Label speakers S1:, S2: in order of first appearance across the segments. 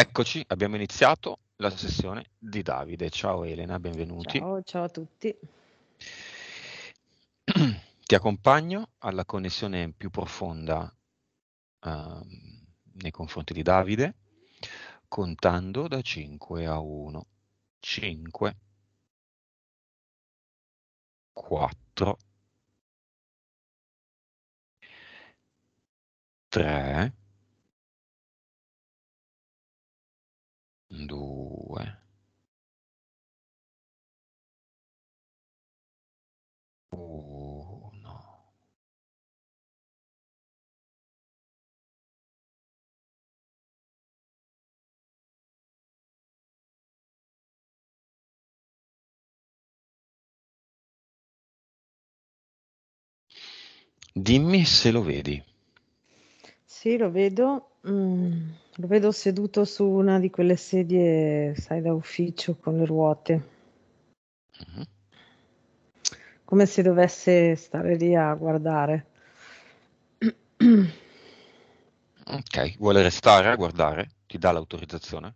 S1: Eccoci, abbiamo iniziato la sessione di Davide. Ciao Elena, benvenuti.
S2: Ciao, ciao a tutti.
S3: Ti accompagno alla connessione più profonda uh, nei confronti di Davide, contando da 5 a 1. 5,
S4: 4, 3, due uno dimmi se lo vedi
S2: sì, lo vedo. Mm, lo vedo seduto su una di quelle sedie, sai, da ufficio con le ruote. Mhm. Come se dovesse stare lì a guardare.
S3: Ok, vuole restare a guardare? Ti dà l'autorizzazione?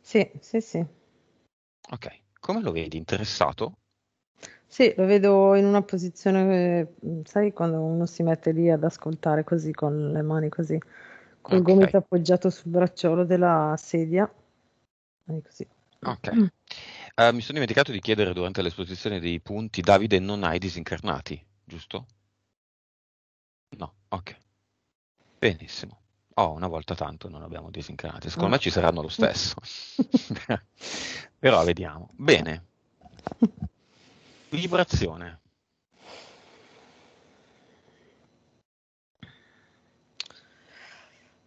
S2: Sì, sì, sì.
S3: Ok, come lo vedi? Interessato?
S2: Sì, lo vedo in una posizione, mm, sai, quando uno si mette lì ad ascoltare così con le mani così, col okay. gomito appoggiato sul bracciolo della sedia. Così. Ok. Mm.
S3: Uh, mi sono dimenticato di chiedere durante l'esposizione dei punti, Davide, non hai disincarnati, giusto? No, ok. Benissimo. Oh, una volta tanto non abbiamo disincarnati. Secondo no. me ci saranno lo stesso. Però vediamo. Bene. Vibrazione.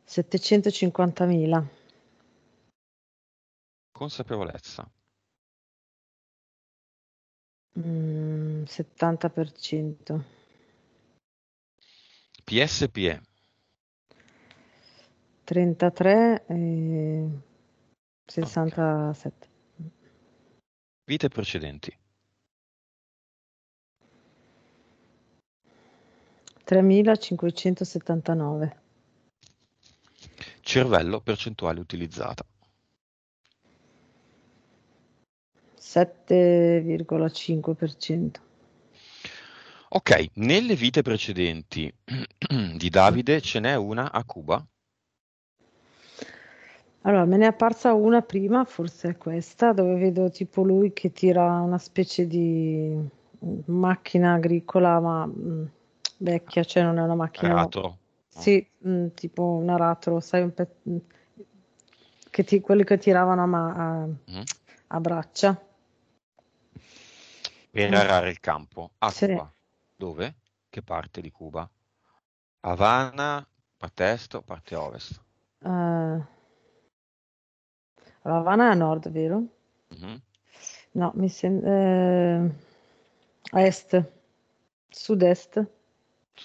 S2: Settecentocinquantamila.
S4: Consapevolezza.
S2: Mm, 70%.
S3: PSPE.
S2: 33 e 67. Okay.
S3: Vite precedenti.
S2: 3579.
S3: Cervello percentuale utilizzata.
S2: 7,5%.
S3: Ok, nelle vite precedenti di Davide ce n'è una a Cuba?
S2: Allora, me ne è apparsa una prima, forse è questa, dove vedo tipo lui che tira una specie di macchina agricola, ma mh, mm, vecchia, cioè non è una macchina. Ratro. Sì, mh, mm, tipo una ratro, sai, un pezzo che ti, quelli che tiravano a, ma- a, mm. a braccia.
S3: Per mm. arare il campo a
S1: sì.
S2: Cuba.
S3: Dove? Che parte di Cuba? Havana, parte est parte ovest?
S2: Uh, Havana è a nord, vero? Mm-hmm. No, mi sembra... Eh, a est, sud-est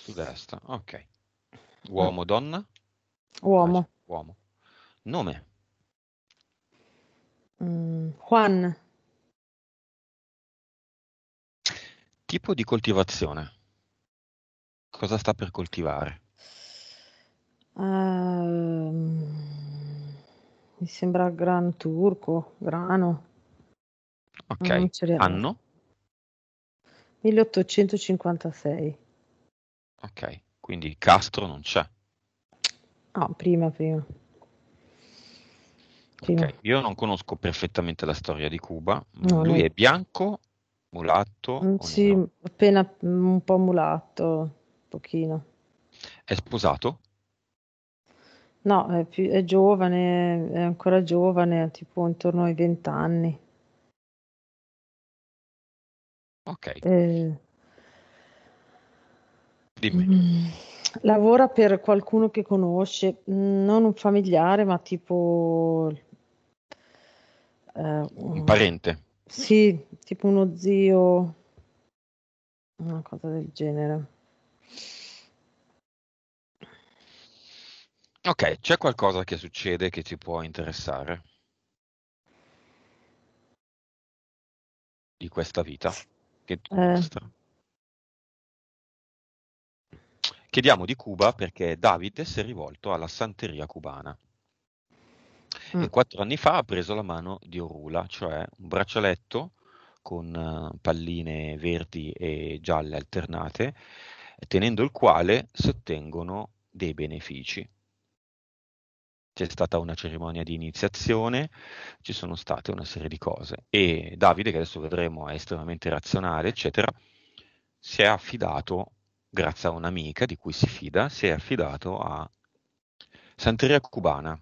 S1: su destra, ok.
S3: Uomo, ah. donna? Uomo. Uomo. Nome?
S1: Mm, Juan.
S3: Tipo di coltivazione? Cosa sta per coltivare?
S2: Uh, mi sembra gran turco, grano. Ok, anno? 1856.
S3: Ok, quindi Castro non c'è.
S2: Ah, prima, prima. prima. Okay.
S3: Io non conosco perfettamente la storia di Cuba. No, Lui no. è bianco, mulatto?
S2: Sì, no? appena mm, un po' mulatto, un pochino.
S3: È sposato?
S2: No, è, più, è giovane, è ancora giovane, tipo intorno ai vent'anni. Ok. Eh, Dimmi. Mm. Lavora per qualcuno che conosce, mm, non un familiare, ma tipo... Eh, un parente. Sì, tipo uno zio, una cosa del genere.
S3: Ok, c'è qualcosa che succede che ti può interessare di questa vita? Che eh. Chiediamo di Cuba perché Davide si è rivolto alla santeria cubana. Mm. E quattro anni fa ha preso la mano di Orula, cioè un braccialetto con eh, palline verdi e gialle alternate, tenendo il quale si ottengono dei benefici. C'è stata una cerimonia di iniziazione, ci sono state una serie di cose e Davide, che adesso vedremo è estremamente razionale, eccetera, si è affidato grazie a un'amica di cui si fida, si è affidato a Santeria Cubana.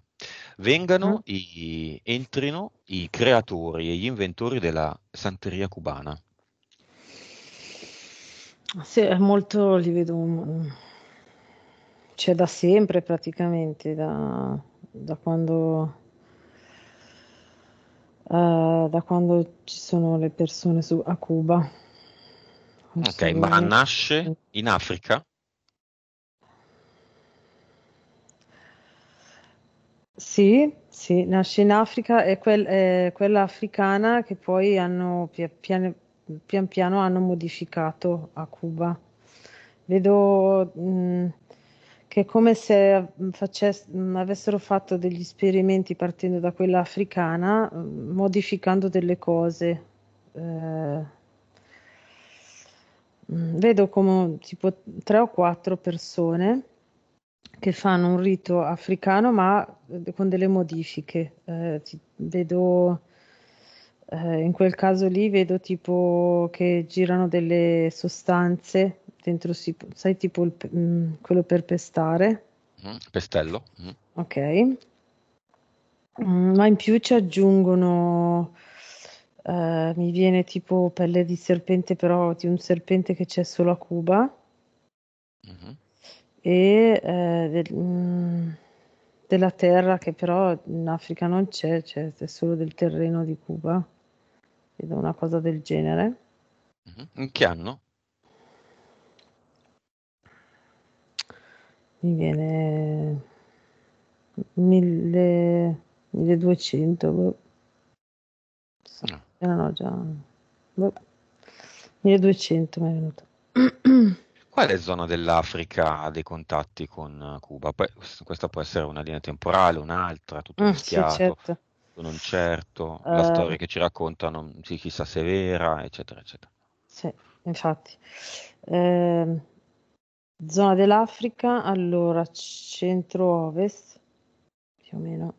S3: Vengano, mm. i, entrino i creatori e gli inventori della Santeria Cubana.
S2: Ah, sì, è molto, li vedo, c'è da sempre praticamente, da, da quando... Uh, da quando ci sono le persone su, a Cuba.
S3: Ok, ma nasce in Africa?
S2: Sì, sì, nasce in Africa e quel, eh, quella africana che poi hanno pian, pian, piano hanno modificato a Cuba. Vedo mh, mm, che è come se facess- mm, avessero fatto degli esperimenti partendo da quella africana, mm, modificando delle cose. Eh, Mm, vedo come tipo tre o quattro persone che fanno un rito africano ma eh, con delle modifiche. Eh, vedo eh, in quel caso lì vedo tipo che girano delle sostanze dentro, si, sai tipo il, mh, mm, quello per pestare.
S3: Mm, pestello. Mm.
S2: Ok. Mm, ma in più ci aggiungono eh, mi viene tipo pelle di serpente, però di un serpente che c'è solo a Cuba. Mm-hmm. E eh, del, mh, mm, della terra che però in Africa non c'è, c'è solo del terreno di Cuba. Vedo una cosa del genere.
S3: Mm-hmm. In che anno?
S2: Mi viene 1200 erano eh, già 1200 boh. mi è venuto.
S3: Qual è zona dell'Africa ha dei contatti con eh, Cuba? Poi, questa può essere una linea temporale, un'altra, tutto mm, mischiato, sì, certo. non certo, la eh. storia che ci raccontano, sì, chissà se è vera, eccetera, eccetera.
S2: Sì, infatti. Eh, zona dell'Africa, allora centro-ovest, più o meno.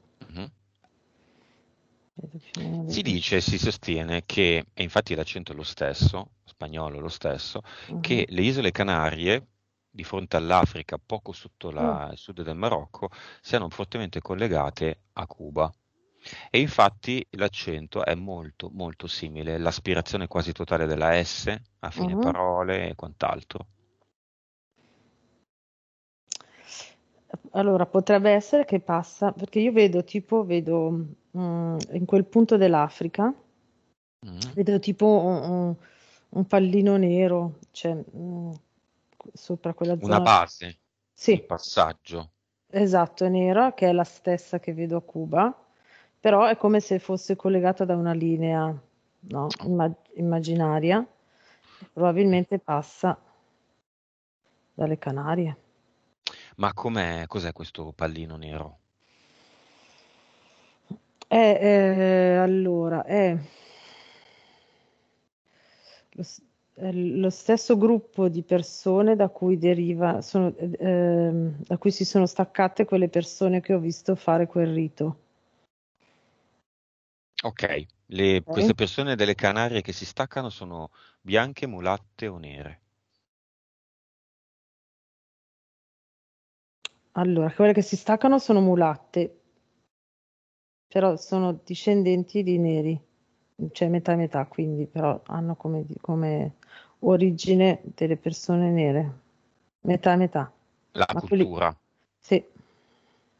S2: Si
S3: dice si sostiene che, e infatti l'accento è lo stesso, spagnolo è lo stesso, uh-huh. che mm-hmm. le isole Canarie, di fronte all'Africa, poco sotto la, uh. il sud del Marocco, siano fortemente collegate a Cuba. E infatti l'accento è molto, molto simile, l'aspirazione quasi totale della S a fine uh-huh. parole e quant'altro.
S2: Allora, potrebbe essere che passa, perché io vedo tipo, vedo mh, mm, in quel punto dell'Africa, mm. vedo tipo un, un, pallino nero, cioè mh, mm, sopra quella zona. Una base? Sì. Un
S3: passaggio?
S2: Esatto, è nera, che è la stessa che vedo a Cuba, però è come se fosse collegata da una linea no, immag- immaginaria, probabilmente passa dalle Canarie.
S3: Ma cos'è questo pallino nero?
S2: Eh, eh, allora, è eh. lo, è eh, lo, stesso gruppo di persone da cui, deriva, sono, eh, ehm, da cui si sono staccate quelle persone che ho visto fare quel rito.
S3: Ok, Le, queste persone delle Canarie che si staccano sono bianche, mulatte o nere?
S2: Allora, quelle che si staccano sono mulatte, però sono discendenti di neri, cioè metà e metà, quindi però hanno come, come origine delle persone nere, metà e metà.
S4: La Ma cultura.
S3: Quelli,
S2: sì,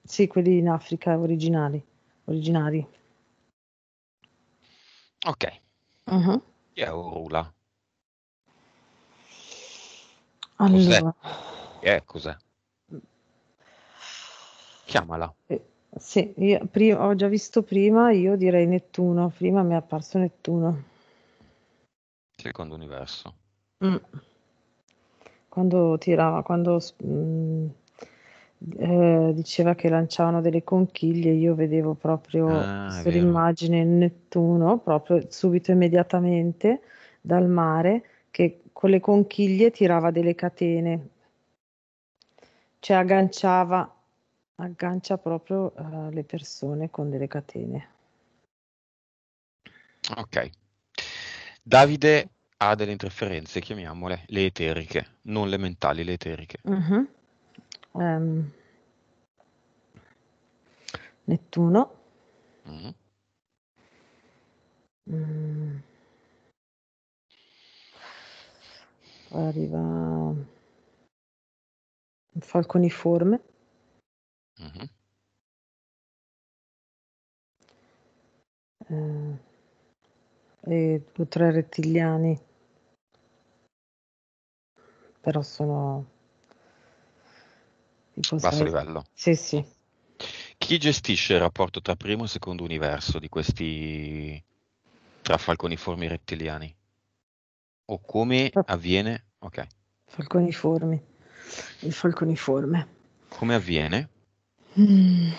S2: sì, quelli in Africa originali, originari. Ok. Uh-huh.
S3: Chi Urula? Allora. Cos'è? Che cos'è?
S2: Chiamala. Eh, sì, io, prima, ho già visto prima, io direi Nettuno, prima mi è apparso Nettuno.
S3: Secondo universo.
S2: Mm. Quando tirava, quando mh, mm, eh, diceva che lanciavano delle conchiglie, io vedevo proprio ah, l'immagine Nettuno, proprio subito immediatamente dal mare, che con le conchiglie tirava delle catene, cioè agganciava Aggancia proprio uh, le persone con delle catene.
S3: Ok. Davide ha delle interferenze, chiamiamole le eteriche, non le mentali, le eteriche.
S2: Uh-huh. Um. Nettuno. Uh-huh.
S1: Mm. arriva un falconiforme.
S4: Mh-mh.
S2: Ehm, e 2, 3 rettiliani. Però sono tipo Basso livello. sì, sì.
S3: Chi gestisce il rapporto tra primo e secondo universo di questi tra falconiformi e rettiliani? O come avviene okay.
S2: Falconiformi. Il falconiforme.
S3: Come avviene?
S2: Mm.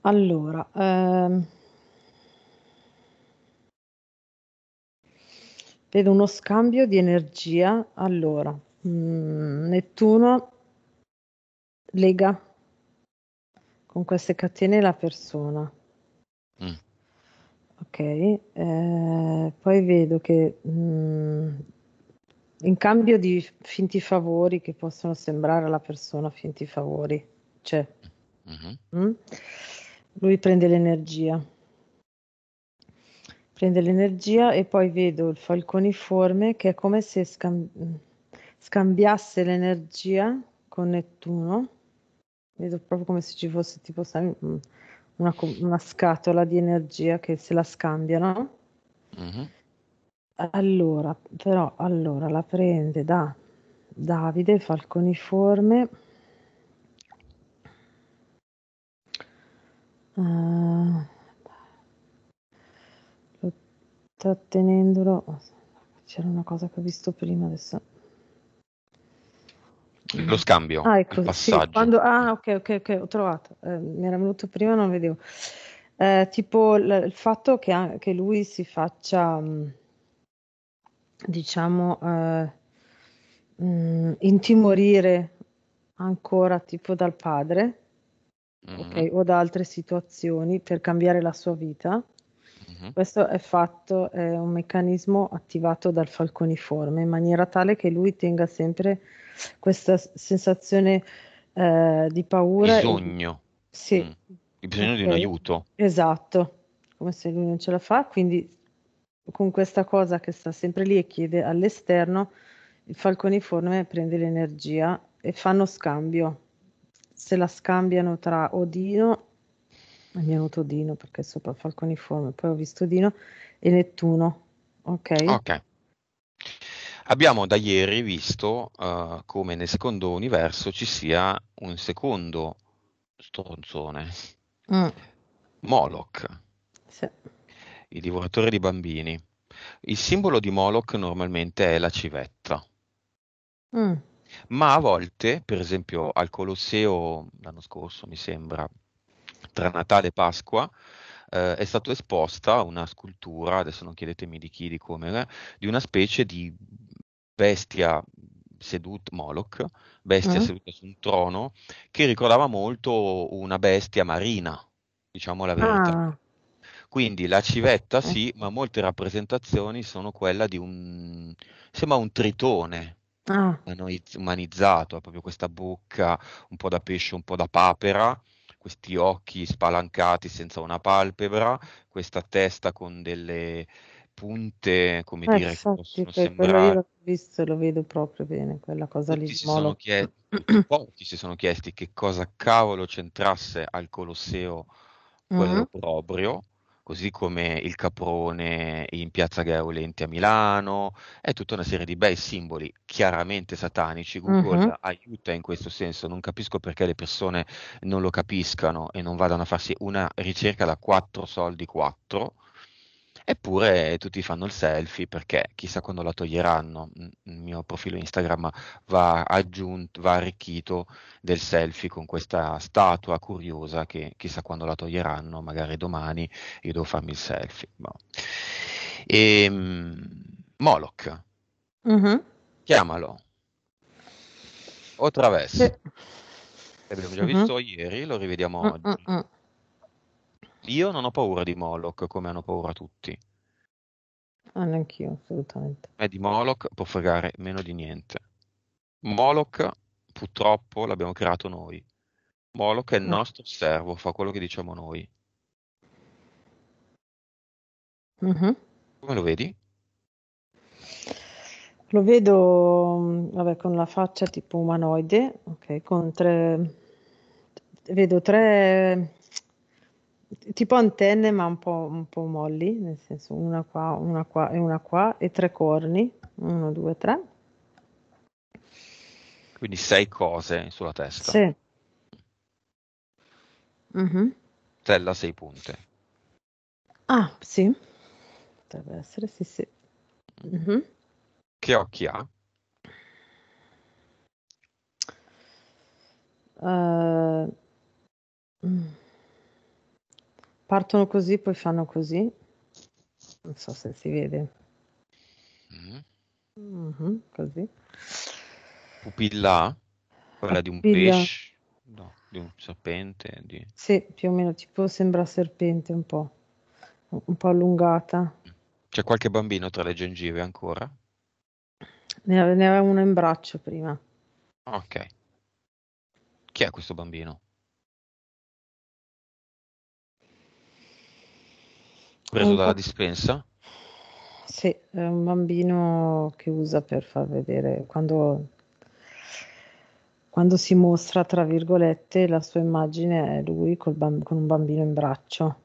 S2: Allora, ehm vedo uno scambio di energia. Allora, mhmm, Nettuno lega con queste catene la persona. Mh. Mm. Okay, ehm, poi vedo che, mhmm in cambio di finti favori che possono sembrare alla persona finti favori. Cioè, uh-huh. lui prende l'energia. Prende l'energia e poi vedo il falconiforme che è come se scambi- scambiasse l'energia con Nettuno. Vedo proprio come se ci fosse tipo una, una scatola di energia che se la scambiano. Uh-huh mhm. Allora, però allora la prende da Davide Falconiforme uhm, eh, lo trattenendolo c'era una cosa che ho visto prima adesso
S3: lo scambio, Ah, ecco, il sì, passaggio.
S2: quando, ah, ok, ok, ok, ho trovato, eh, mi era venuto prima, non vedevo. Eh, tipo l- il fatto che, a- che lui si faccia, mh, diciamo, eh, mm, intimorire ancora tipo dal padre mm-hmm. okay, o da altre situazioni per cambiare la sua vita. Mm-hmm. Questo è fatto, è un meccanismo attivato dal falconiforme in maniera tale che lui tenga sempre questa sensazione eh, di paura. Bisogno. E, sì. Mm.
S3: Il bisogno okay. di un aiuto.
S2: Esatto, come se lui non ce la fa, quindi con questa cosa che sta sempre lì e chiede all'esterno, il falconiforme prende l'energia e fanno scambio. Se la scambiano tra Odino, mi è venuto Odino perché è sopra il falconiforme, poi ho visto Odino, e Nettuno. Ok. Ok.
S3: Abbiamo da ieri visto uh, come nel secondo universo ci sia un secondo stronzone, mm. Moloch. Sì i divoratori di bambini. Il simbolo di Moloch normalmente è la civetta. Mm. Ma a volte, per esempio al Colosseo l'anno scorso, mi sembra, tra Natale e Pasqua, eh, è stata esposta una scultura, adesso non chiedetemi di chi, di come, eh, di una specie di bestia seduta, Moloch, bestia mm. seduta su un trono, che ricordava molto una bestia marina, diciamo la verità. Ah. Quindi la civetta sì, ma molte rappresentazioni sono quella di un... sembra un tritone, Ah. umanizzato, ha proprio questa bocca un po' da pesce, un po' da papera, questi occhi spalancati senza una palpebra, questa testa con delle punte, come eh, dire,
S2: infatti, possono sembrare... Io l'ho visto, lo vedo proprio bene, quella cosa lì. Pochi
S3: si sono chiesti che cosa cavolo c'entrasse al Colosseo quello mm-hmm. proprio così come il Caprone in Piazza Gaeolenti a Milano, è tutta una serie di bei simboli chiaramente satanici. Google uh-huh. aiuta in questo senso, non capisco perché le persone non lo capiscano e non vadano a farsi una ricerca da 4 soldi 4 Eppure tutti fanno il selfie perché chissà quando la toglieranno. Mm, il mio profilo Instagram va aggiunto, va arricchito del selfie con questa statua curiosa che chissà quando la toglieranno, magari domani io devo farmi il selfie. No. Boh. E, ehm, Moloch, mm-hmm. chiamalo. O Traverso. L'abbiamo già mm-hmm. visto mm-hmm. ieri, lo rivediamo mm-hmm. oggi. Mm. Io non ho paura di Moloch come hanno paura tutti.
S2: Ah, neanch'io, assolutamente.
S3: E eh, di Moloch può fregare meno di niente. Moloch, purtroppo, l'abbiamo creato noi. Moloch è il no. Mm. nostro servo, fa quello che diciamo noi. Uh-huh. Come lo vedi?
S2: Lo vedo mm, vabbè, con la faccia tipo umanoide, okay, con tre, vedo tre tipo antenne ma un po', un po', molli, nel senso una qua, una qua e una qua e tre corni, uno, due, tre.
S3: Quindi sei cose sulla
S2: testa. Sì. Mm-hmm.
S3: Tella sei punte.
S2: Ah, sì. Potrebbe essere, sì, sì. Mm-hmm.
S3: Che occhi ha?
S2: Uh... Partono così, poi fanno così. Non so se si vede. Mm. Mm-hmm, così.
S3: Pupilla? Quella Pupilla. di un pesce? No, di un serpente? Di...
S2: Sì, più o meno, tipo sembra serpente un po', un po' allungata.
S3: C'è qualche bambino tra le gengive ancora?
S2: Ne, ave- ne aveva uno in braccio prima.
S3: Ok. Chi è questo bambino? preso dalla dispensa?
S2: Sì, è un bambino che usa per far vedere quando, quando si mostra, tra virgolette, la sua immagine è lui bamb- con un bambino in braccio.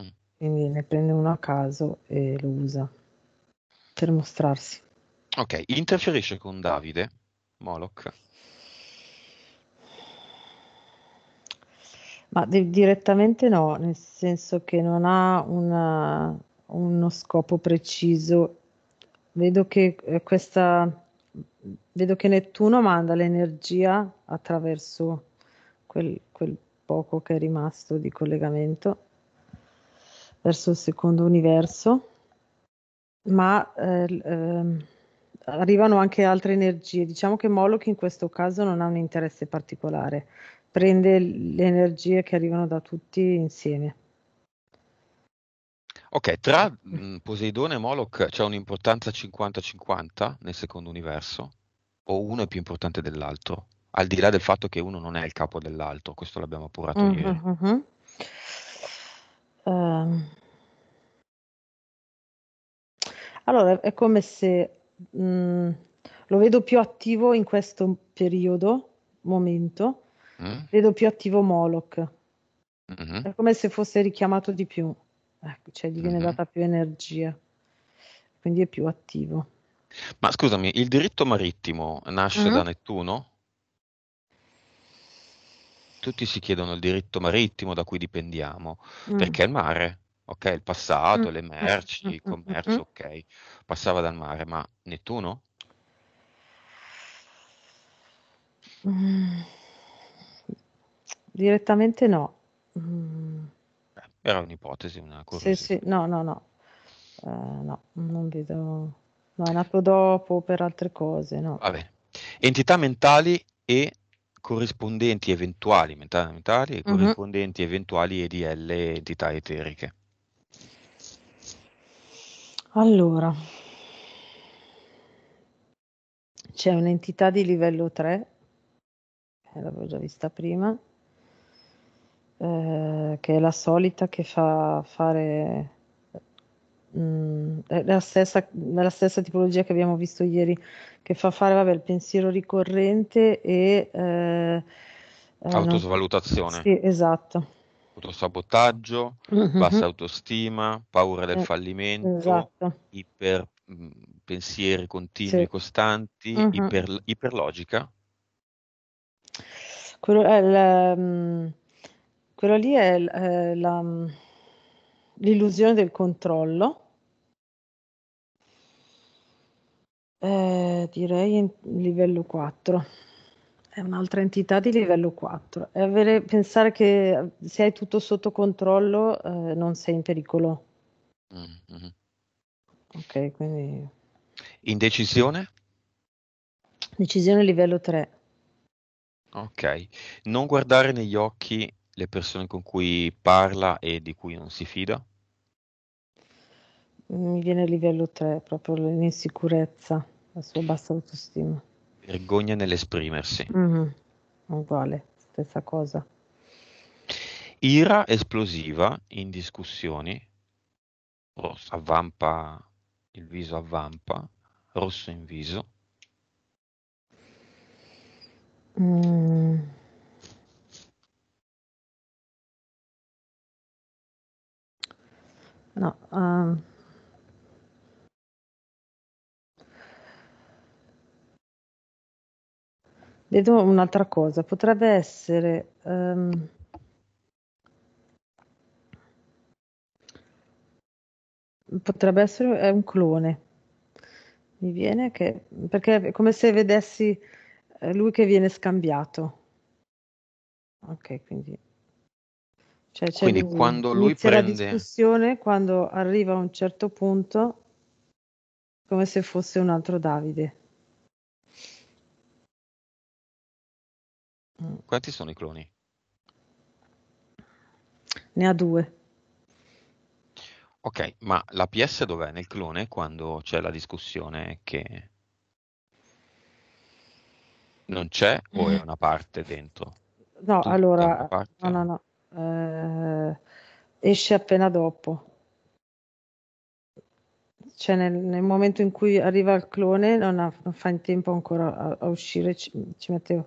S2: Mm. Quindi ne prende uno a caso e lo usa per mostrarsi.
S3: Ok, interferisce con Davide Moloch.
S2: Ma di- direttamente no, nel senso che non ha una- uno scopo preciso. Vedo che eh, questa vedo che Nettuno manda l'energia attraverso quel, quel poco che è rimasto di collegamento verso il secondo universo, ma eh, eh, arrivano anche altre energie. Diciamo che Moloch in questo caso non ha un interesse particolare, prende le energie che arrivano da tutti insieme.
S3: Ok, tra mm, Poseidone e Moloch c'è un'importanza 50-50 nel secondo universo? O uno è più importante dell'altro? Al di là del fatto che uno non è il capo dell'altro, questo l'abbiamo appurato mm-hmm,
S2: ieri. mm Allora, è come se mh, mm, lo vedo più attivo in questo periodo, momento, mm. vedo più attivo Moloch. Mm-hmm. È come se fosse richiamato di più, ecco, cioè gli viene mm-hmm. data più energia, quindi è più attivo.
S3: Ma scusami, il diritto marittimo nasce mm-hmm. da Nettuno? Tutti si chiedono il diritto marittimo da cui dipendiamo, mm. perché il mare, ok, il passato, mm. le merci, il mm-hmm. commercio, ok, passava dal mare, ma Nettuno?
S2: Mm. Direttamente no. Eh, era
S3: un'ipotesi, una Sì, sì,
S2: no, no, no. Ehm, no, non vedo no, è nato dopo per altre cose, no.
S3: Va bene. Entità mentali e corrispondenti eventuali, mentali, mentali e Mh-mh. corrispondenti eventuali EDL, entità eteriche.
S2: Allora, c'è un'entità di livello 3, eh, l'avevo già vista prima eh, che è la solita che fa fare mh, mm, la, stessa, la stessa tipologia che abbiamo visto ieri, che fa fare vabbè, il pensiero ricorrente e... Eh, eh Autosvalutazione. No. Sì, esatto.
S3: Autosabotaggio, mm-hmm. bassa autostima, paura del eh, fallimento, esatto. iper, mm, pensieri continui, sì. costanti, mm-hmm. iper, iperlogica.
S2: Quello è il... Um quella lì è l la mm, l'illusione del controllo. Ehm, direi in livello 4. È un'altra entità di livello 4. È avere pensare che se hai tutto sotto controllo, ehm, non sei in pericolo. Mh, mm, mh-mh. quindi
S3: Indecisione?
S2: Decisione livello 3.
S3: ok Non guardare negli occhi le persone con cui parla e di cui non si fida?
S2: Mi viene a livello 3, proprio l'insicurezza, la sua bassa autostima.
S3: Vergogna nell'esprimersi. Mm-hmm.
S2: Uguale, stessa cosa.
S3: Ira esplosiva in discussioni, rossa, avvampa, il viso avvampa, rosso in viso.
S4: Mm
S1: No. Um.
S2: Vedo un'altra cosa, potrebbe essere... Um. potrebbe essere eh, un clone. Mi viene che perché è come se vedessi eh, lui che viene scambiato. Ok, quindi cioè, c'è Quindi lui, quando lui prende... la discussione, quando arriva a un certo punto, come se fosse un altro Davide.
S3: Mm. Quanti sono i cloni?
S2: Ne ha due.
S3: Ok, ma la PS dov'è nel clone quando c'è la discussione che non c'è o è mm. una parte dentro?
S2: No, tu allora... No, no, no eh, esce appena dopo. Cioè nel, nel, momento in cui arriva il clone non, ha, non fa in tempo ancora a, a uscire, ci, ci, mette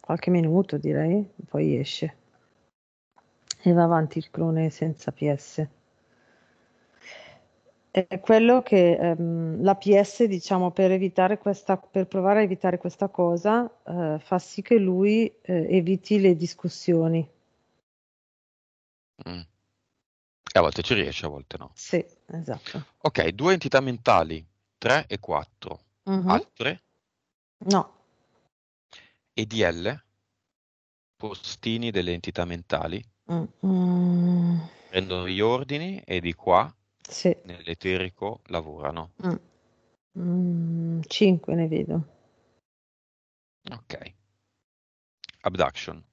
S2: qualche minuto direi, poi esce e va avanti il clone senza PS. È quello che ehm, la PS, diciamo, per, evitare questa, per provare a evitare questa cosa, eh, fa sì che lui eh, eviti le discussioni
S3: Mm. E a volte ci riesce, a volte no.
S2: Sì, esatto.
S3: Ok, due entità mentali, 3 e 4. Mm-hmm. Altre? No. E DL? Postini delle entità mentali?
S4: Mm-hmm.
S3: Prendono gli ordini e di qua, sì. nell'eterico, lavorano.
S2: 5 mm. mm, ne vedo. Ok.
S3: Abduction.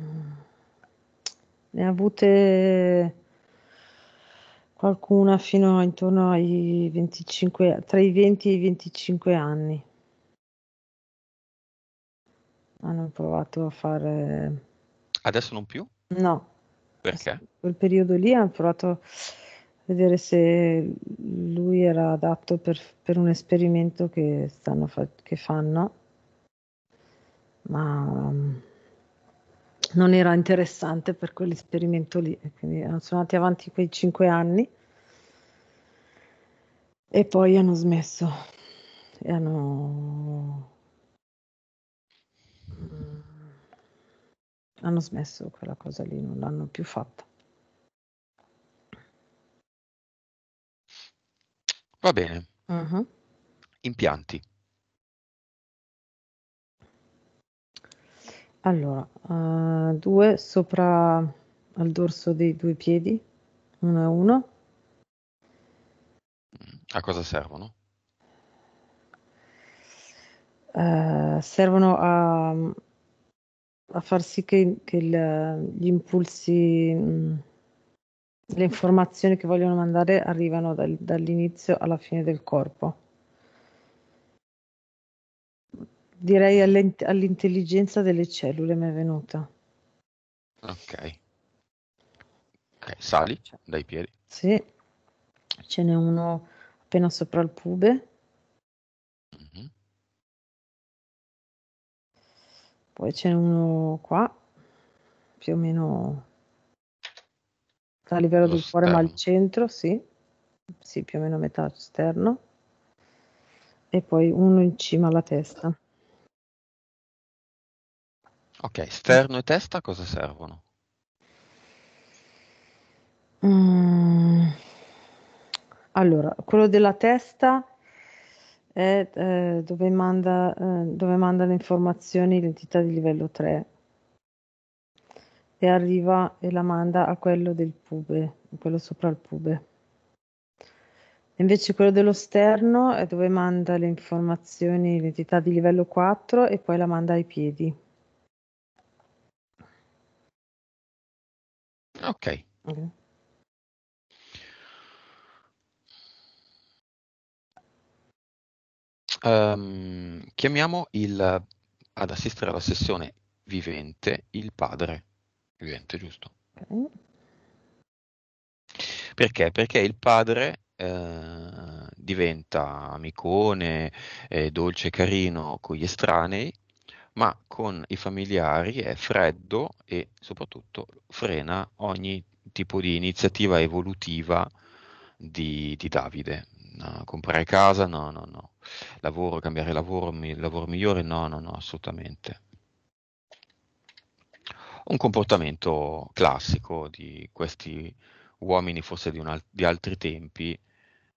S2: Mm ne ha avute qualcuna fino a intorno ai 25, tra i 20 e i 25 anni. Hanno provato a fare...
S3: Adesso non più? No. Perché?
S2: In quel periodo lì hanno provato a vedere se lui era adatto per, per un esperimento che, stanno fa- che fanno, ma non era interessante per quell'esperimento lì, quindi sono andati avanti quei cinque anni e poi hanno smesso e hanno, hanno smesso quella cosa lì, non l'hanno più fatta. Va bene. Uh-huh. Impianti. Allora, eh, 2 sopra al dorso dei due piedi, uno a uno.
S3: A cosa servono?
S2: Eh, servono a, a, far sì che, che il, gli impulsi, mm, le informazioni che vogliono mandare arrivano dal, dall'inizio alla fine del corpo. Direi all'intelligenza delle cellule mi è venuta.
S3: Ok. Ok, sali dai piedi.
S2: Sì, ce n'è uno appena sopra
S1: il pube. Mm-hmm.
S2: Poi ce n'è uno qua, più o meno a livello Lo del cuore ma al centro, sì. sì, più o meno a metà esterno. E poi uno in cima alla testa.
S3: Ok, sterno e testa cosa servono?
S2: Mm. Allora, quello della testa è eh, dove, manda, eh, dove manda le informazioni l'entità di livello 3 e arriva e la manda a quello del pube, quello sopra il pube. Invece quello dello sterno è dove manda le informazioni l'entità di livello 4 e poi la manda ai piedi.
S1: Ok. okay. Um, mm-hmm.
S3: ehm, chiamiamo il, ad assistere alla sessione vivente il padre. Vivente, giusto? Mm. Perché? Perché il padre eh, diventa amicone, eh, dolce, carino con gli estranei ma con i familiari è freddo e soprattutto frena ogni tipo di iniziativa evolutiva di, di Davide. No, comprare casa? No, no, no. Lavoro, cambiare lavoro, mi, lavoro migliore? No, no, no, assolutamente. Un comportamento classico di questi uomini, forse di, al- di altri tempi,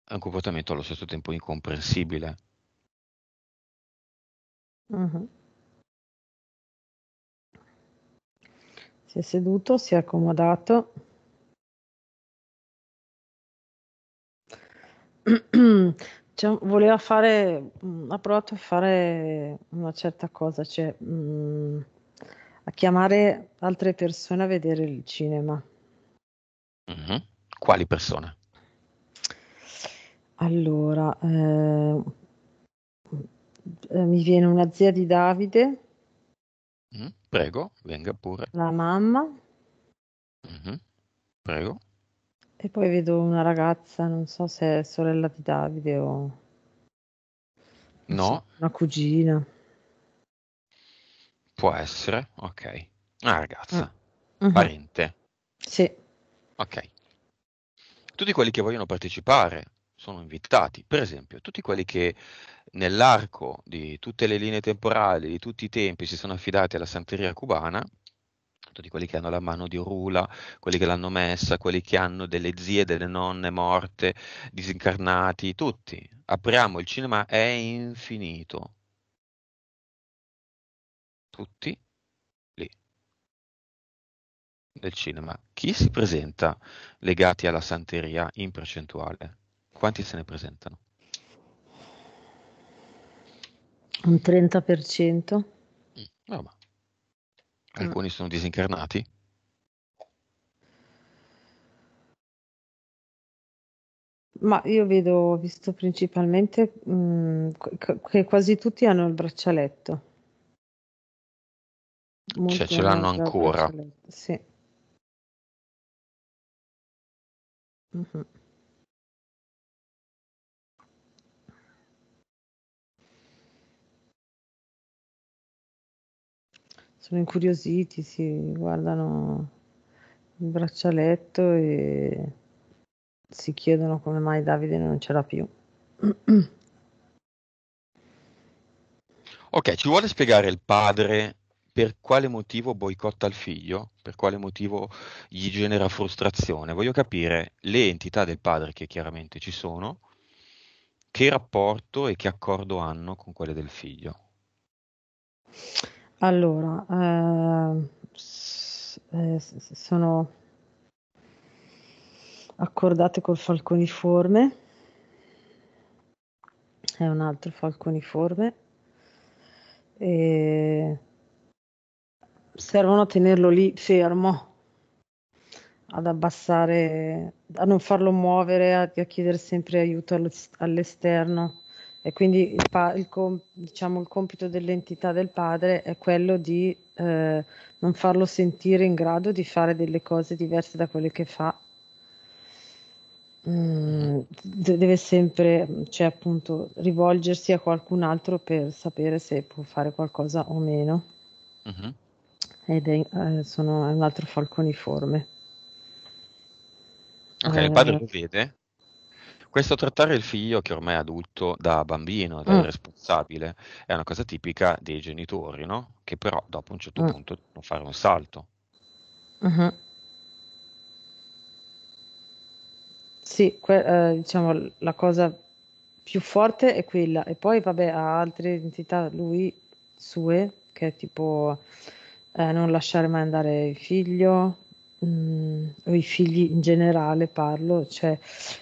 S3: è un comportamento allo stesso tempo incomprensibile.
S1: Mm-hmm. Si è seduto, si è accomodato.
S2: Cioè, voleva fare, ha provato a fare una certa cosa, cioè mh, mm, a chiamare altre persone a vedere il cinema.
S3: Mm-hmm. Quali persone?
S2: Allora, eh, eh mi viene una zia di Davide Mm,
S4: prego, venga pure. La mamma. Mm-hmm,
S2: prego. E poi vedo una ragazza, non so se è sorella di Davide o... No. Una cugina.
S3: Può essere, ok. Una ragazza.
S2: Mm. Mm-hmm.
S3: Parente. Sì. Ok. Tutti quelli che vogliono partecipare sono invitati, per esempio, tutti quelli che nell'arco di tutte le linee temporali, di tutti i tempi, si sono affidati alla santeria cubana, tutti quelli che hanno la mano di Rula, quelli che l'hanno messa, quelli che hanno delle zie, delle nonne morte, disincarnati, tutti. Apriamo il cinema, è infinito. Tutti lì, nel cinema. Chi si presenta legati alla santeria in percentuale? Quanti se ne presentano?
S2: Un 30%. Mm, no, ma.
S3: Mm. Alcuni sono disincarnati?
S2: Ma io vedo, ho visto principalmente mh, mm, che quasi tutti hanno il braccialetto.
S4: Cioè, Molti cioè ce l'hanno ancora? Sì. Uh mhm. -huh.
S2: sono incuriositi, si guardano il braccialetto e si chiedono come mai Davide non c'era più.
S3: Ok, ci vuole spiegare il padre per quale motivo boicotta il figlio, per quale motivo gli genera frustrazione. Voglio capire le entità del padre che chiaramente ci sono, che rapporto e che accordo hanno con quelle del figlio.
S2: Allora, ehm, eh, sono accordate col falconiforme. È un altro falconiforme. E servono a tenerlo lì fermo, ad abbassare, a non farlo muovere, a, a chiedere sempre aiuto all'esterno. E quindi il, pa- il, comp- diciamo, il compito dell'entità del padre è quello di eh, non farlo sentire in grado di fare delle cose diverse da quelle che fa. Mm, deve sempre cioè, appunto, rivolgersi a qualcun altro per sapere se può fare qualcosa o meno. Uh-huh. Ed è, eh, sono, è un altro falconiforme. Ok, eh, il padre lo
S3: vede? Questo trattare il figlio che ormai è adulto da bambino, da mm. responsabile, è una cosa tipica dei genitori, no? Che però dopo un certo mm. punto devono fare un salto.
S2: Mm-hmm. Sì, que- eh, diciamo la cosa più forte è quella e poi vabbè ha altre identità lui sue che è tipo eh, non lasciare mai andare il figlio, mh, mm, o i figli in generale parlo, cioè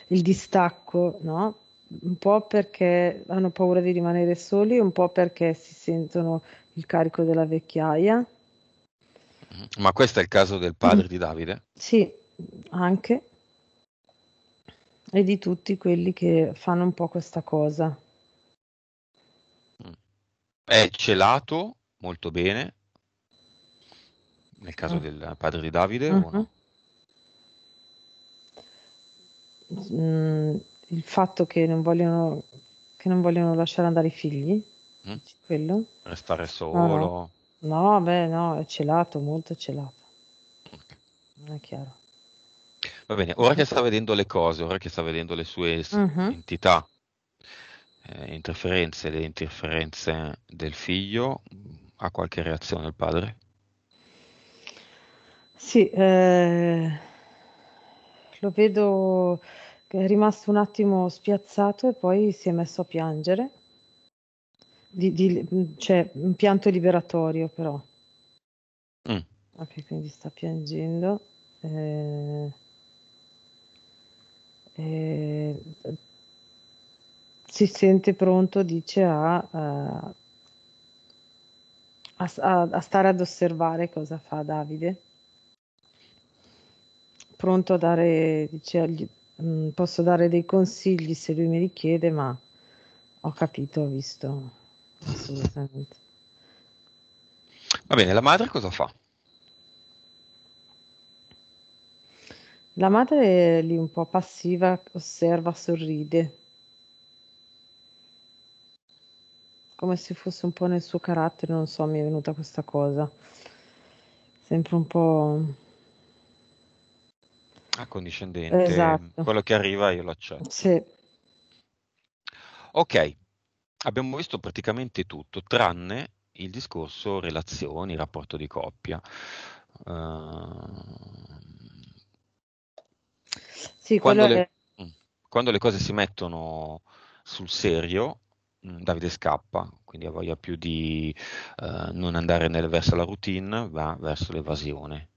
S2: il distacco, no? un po' perché hanno paura di rimanere soli, un po' perché si sentono il carico della vecchiaia. Mm-hmm.
S3: Ma questo è il caso del padre di Davide? Mm.
S2: Sì, anche. E di tutti quelli che fanno un po' questa cosa.
S3: Mm. È celato molto bene nel caso mm. del padre di Davide mm-hmm. o no?
S2: Mm, il fatto che non vogliono che non vogliono lasciare andare i figli mm. quello restare solo no, no. no, beh no è celato molto celato okay. non è chiaro
S3: va bene ora che sta vedendo le cose ora che sta vedendo le sue mm-hmm. entità eh, interferenze le interferenze del figlio ha qualche reazione il padre
S2: sì, eh, lo vedo che è rimasto un attimo spiazzato e poi si è messo a piangere. Di, di, cioè, un pianto liberatorio però. Mm. Ok, quindi sta piangendo. Eh, eh, si sente pronto, dice, a, a, a, a stare ad osservare cosa fa Davide pronto a dare, dice, mm, posso dare dei consigli se lui mi richiede, ma ho capito, ho visto, assolutamente.
S3: Va bene, la madre cosa fa?
S2: La madre è lì un po' passiva, osserva, sorride, come se fosse un po' nel suo carattere, non so, mi è venuta questa cosa, sempre un po'
S3: accondiscendente, ah, esatto. quello che arriva io lo accetto. Sì. Ok, abbiamo visto praticamente tutto, tranne il discorso relazioni, rapporto di coppia. Uh...
S4: Sì,
S1: quando, le,
S3: è... Mm, quando, le, cose si mettono sul serio, mm, Davide scappa, quindi ha voglia più di uh, non andare nel, verso la routine, va verso l'evasione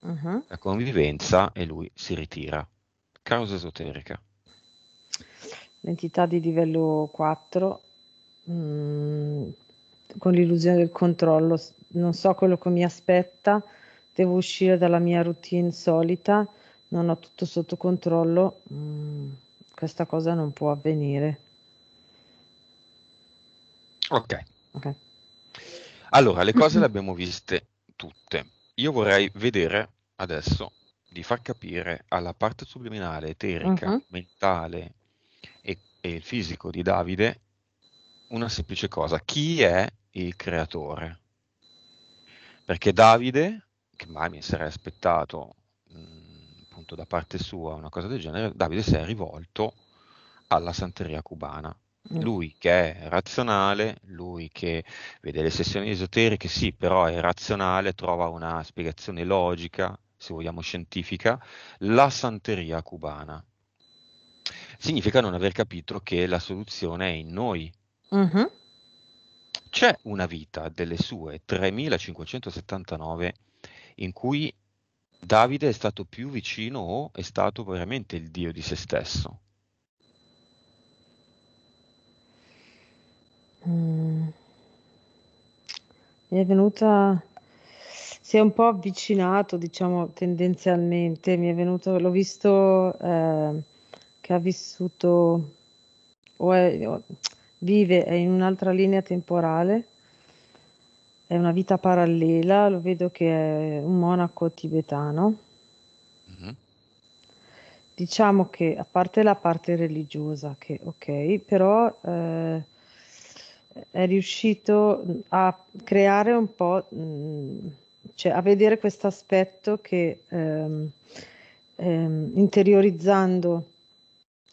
S3: uh-huh. la convivenza e lui si ritira. Causa esoterica.
S2: L'entità di livello 4 mh, mm, con l'illusione del controllo, non so quello che mi aspetta, devo uscire dalla mia routine solita, non ho tutto sotto controllo, mh, mm, questa cosa non può avvenire. Ok. okay.
S3: Allora, le cose le abbiamo viste tutte io vorrei vedere adesso di far capire alla parte subliminale, eterica, uh-huh. mentale e, e fisico di Davide una semplice cosa, chi è il creatore? Perché Davide, che mai mi sarei aspettato mh, mm, appunto da parte sua una cosa del genere, Davide si è rivolto alla santeria cubana Mm. Lui che è razionale, lui che vede le sessioni esoteriche, sì, però è razionale, trova una spiegazione logica, se vogliamo scientifica, la santeria cubana. Significa non aver capito che la soluzione è in noi. Mm-hmm. C'è una vita delle sue 3579 in cui Davide è stato più vicino o è stato veramente il Dio di se stesso.
S2: mi è venuta si è un po' avvicinato, diciamo, tendenzialmente, mi è venuto l'ho visto, ehm, che ha vissuto o è o vive, è in un'altra linea temporale è una vita parallela, lo vedo che è un monaco tibetano. Mh-mh. Diciamo che a parte la parte religiosa che ok però, ehm è riuscito mm, a creare un po', mm, cioè a vedere questo aspetto che ehm, ehm, interiorizzando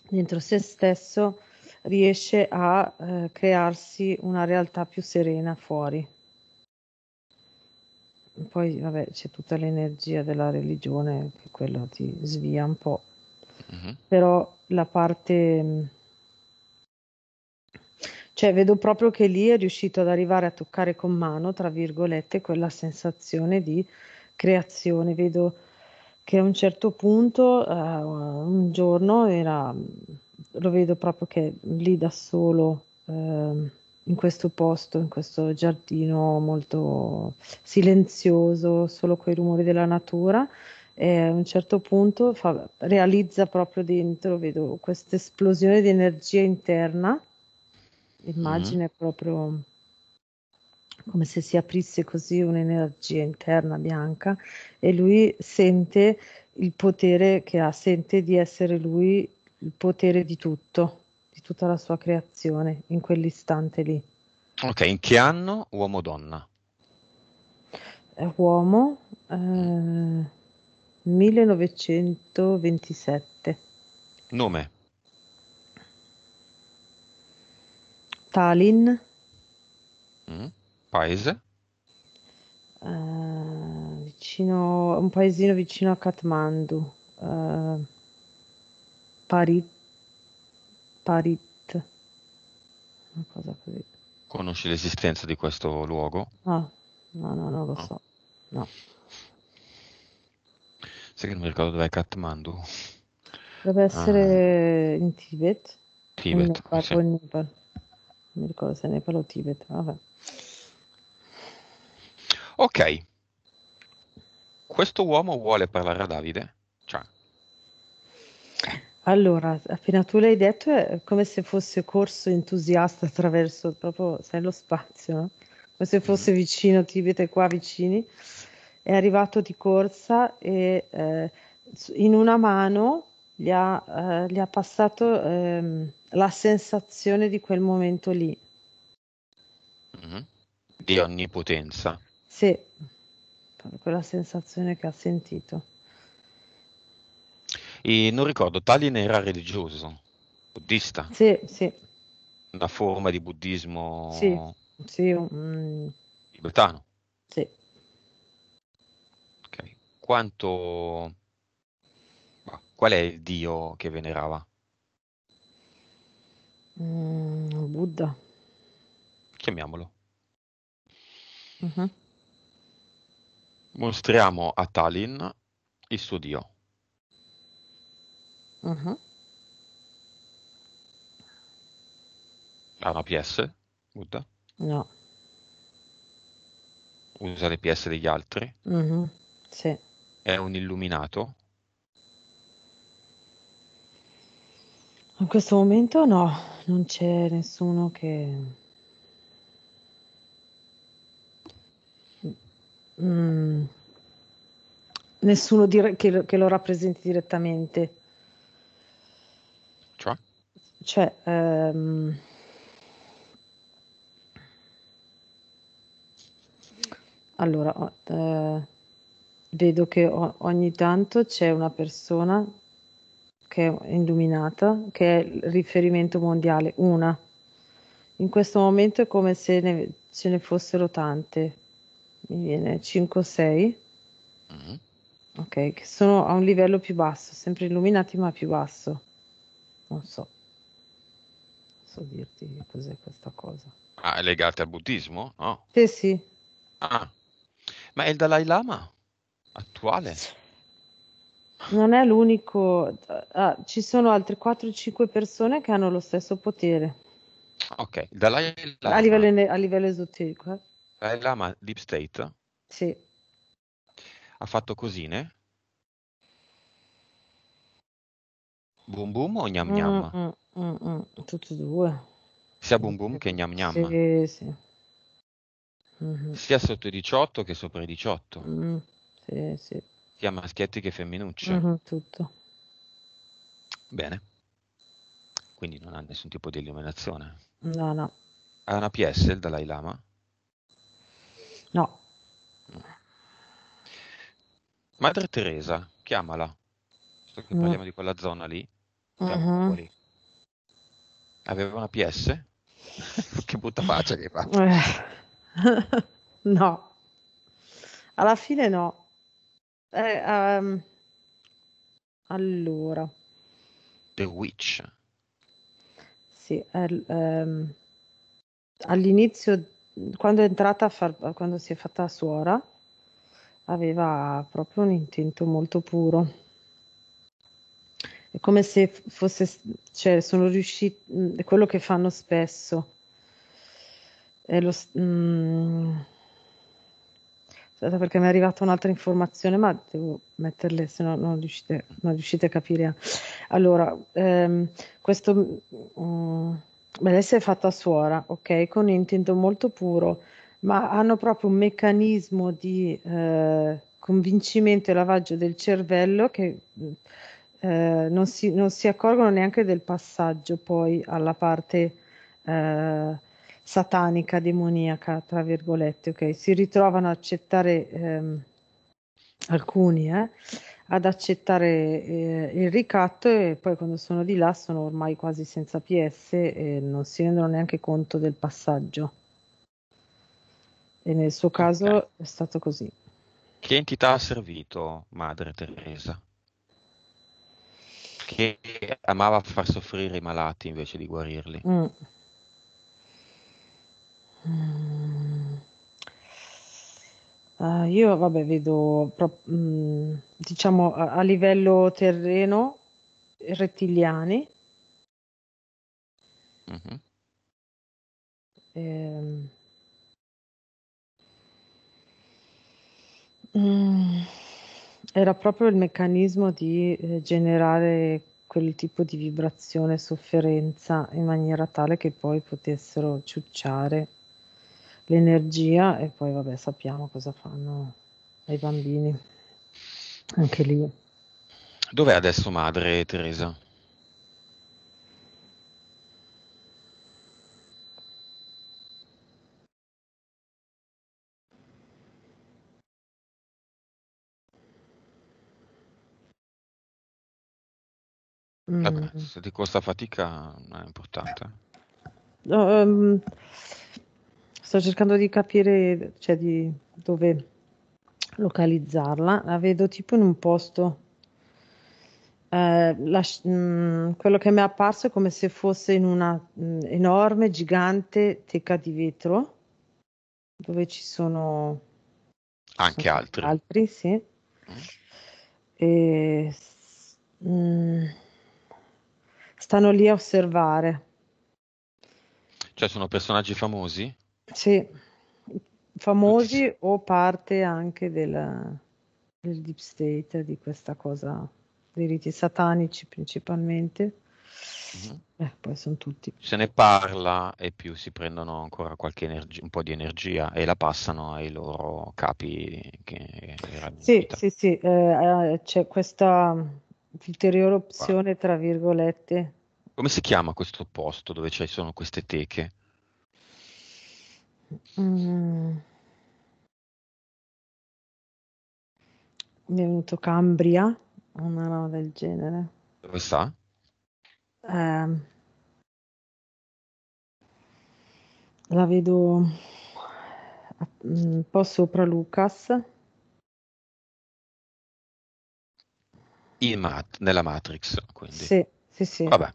S2: dentro se stesso riesce a eh, crearsi una realtà più serena fuori. Poi vabbè, c'è tutta l'energia della religione che quella ti svia un po', mm-hmm. però la parte mm, cioè, vedo proprio che lì è riuscito ad arrivare a toccare con mano, tra virgolette, quella sensazione di creazione. Vedo che a un certo punto, uh, un giorno, era, lo vedo proprio che lì da solo, uh, in questo posto, in questo giardino molto silenzioso, solo coi rumori della natura, e a un certo punto fa, realizza proprio dentro, vedo questa esplosione di energia interna L'immagine mm. Mm-hmm. è proprio come se si aprisse così un'energia interna bianca e lui sente il potere che ha, sente di essere lui il potere di tutto, di tutta la sua creazione in quell'istante lì.
S3: Ok, in che anno uomo donna?
S2: È uomo mm. eh, 1927. Nome? Tallinn.
S3: Mm, paese?
S2: Uh, vicino, un paesino vicino a Kathmandu. Uh, Parit. Parit. Una cosa così.
S3: Conosci l'esistenza di questo luogo?
S2: Ah, no, no, non lo no. Ah. so. No.
S3: Sai che non mi ricordo dove è Kathmandu. Dovrebbe ah.
S2: essere ah. in Tibet. Tibet. In Nepal, sì. in Nepal mi ricordo se Nepal o Tibet, vabbè.
S3: Ok, questo uomo vuole parlare a Davide? Ciao.
S2: Allora, appena tu l'hai detto è come se fosse corso entusiasta attraverso proprio, sai, lo spazio, no? come se fosse mm vicino Tibet e qua vicini. È arrivato di corsa e eh, in una mano gli ha, eh, gli ha passato... Ehm, la sensazione di quel momento lì.
S3: Mm-hmm. Di onnipotenza.
S2: Sì, quella sensazione che ha sentito.
S3: E non ricordo, Tallinn era religioso, buddista. Sì, sì. Una forma di buddismo sì,
S2: sì, um... tibetano. Sì.
S3: Okay. Quanto... Qual è il dio che venerava?
S2: Mm, Buddha. Chiamiamolo. Uh-huh.
S3: Mostriamo a Talin il suo dio. Uh-huh. Ha una PS, Buddha? No. Usa le PS degli altri?
S2: Uh-huh. Sì.
S3: È un illuminato?
S2: In questo momento no, non c'è nessuno che... Mm. Nessuno dire- che, lo, che, lo, rappresenti direttamente. Cioè? Cioè... Um... Allora, eh, vedo che ogni tanto c'è una persona che è illuminata, che è il riferimento mondiale, una. In questo momento è come se ne, ce ne fossero tante, mi viene 5 o 6, mm-hmm. ok, che sono a un livello più basso, sempre illuminati ma più basso, non so, non so dirti cos'è questa cosa.
S3: Ah, è legata al buddismo? No? Sì, sì. Ah. Ma è il Dalai Lama attuale?
S2: Non è l'unico, ah, ci sono altre 4-5 persone che hanno lo stesso potere.
S3: Ok, Dalai Lama. A livello,
S2: a livello esoterico. Eh?
S3: Dalai Lama Deep State. Sì. Ha fatto cosine. Boom boom o gnam gnam?
S2: Mm, mm, mm, mm, Tutti e due.
S3: Sia boom boom che gnam gnam.
S2: Sì, sì. Mm-hmm.
S3: Sia sotto i 18 che sopra i 18. Mm, sì, sì sia maschietti che femminucce. Mm-hmm, tutto. Bene. Quindi non ha nessun tipo di illuminazione. No, no. Ha una PS il Dalai Lama? No. Madre Teresa, chiamala. So che mm. di quella zona lì.
S4: Mm-hmm.
S3: Aveva una PS? che butta faccia che fa.
S2: Eh. no. Alla fine no. Eh, ehm, allora, The Witch. sì, al- ehm, all'inizio, quando è entrata a far, quando si è fatta suora, aveva proprio un intento molto puro. È come se fosse, cioè, sono riusciti, è quello che fanno spesso, è lo, mm, Aspetta perché mi è arrivata un'altra informazione, ma devo metterle, se no non riuscite, non riuscite a capire. Allora, ehm, questo... Um, beh, lei si è fatta suora, ok, con intento molto puro, ma hanno proprio un meccanismo di eh, convincimento e lavaggio del cervello che eh, non, si, non, si, accorgono neanche del passaggio poi alla parte... Eh, satanica, demoniaca, tra virgolette, ok? Si ritrovano ad accettare ehm, alcuni, eh, ad accettare eh, il ricatto e poi quando sono di là sono ormai quasi senza PS e non si rendono neanche conto del passaggio. E nel suo caso okay. è stato così.
S3: Che entità ha servito Madre Teresa? Che amava far soffrire i malati invece di guarirli.
S2: Mm. Mhmm. io vabbè vedo pro mhmm, diciamo a a livello terreno, rettiliani. Mh-mh. Ehm. Mhmm, era proprio il meccanismo di, ehm, generare quel tipo di vibrazione, sofferenza in maniera tale che poi potessero ciucciare l'energia e poi vabbè sappiamo cosa fanno ai bambini anche lì.
S3: Dov'è adesso madre Teresa? Mm. Vabbè, se ti costa fatica non è importante.
S2: Um, sto cercando di capire, cioè di dove localizzarla. La vedo tipo in un posto. Eh, la, mh, mm, quello che mi è apparso è come se fosse in una mh, mm, enorme, gigante teca di vetro dove ci sono anche sono altri. Altri, sì. Mm. E, mh, stanno lì a osservare.
S3: Cioè sono personaggi famosi?
S2: Sì, famosi o parte anche della, del deep state, di questa cosa, dei riti satanici principalmente. Mm-hmm. Eh, poi sono tutti.
S3: Se ne parla e più si prendono ancora qualche energia, un po' di energia e la passano ai loro capi. Che,
S2: sì, sì, sì, eh, eh, c'è questa ulteriore opzione, Qua. tra virgolette.
S3: Come si chiama questo posto dove ci sono queste teche?
S2: Mhmm. Mi è venuto Cambria, una roba del genere. Dove sta? Ehm. La vedo mm, un po' sopra
S1: Lucas.
S3: In Mat nella Matrix
S2: quindi. Sì, sì, sì. Vabbè,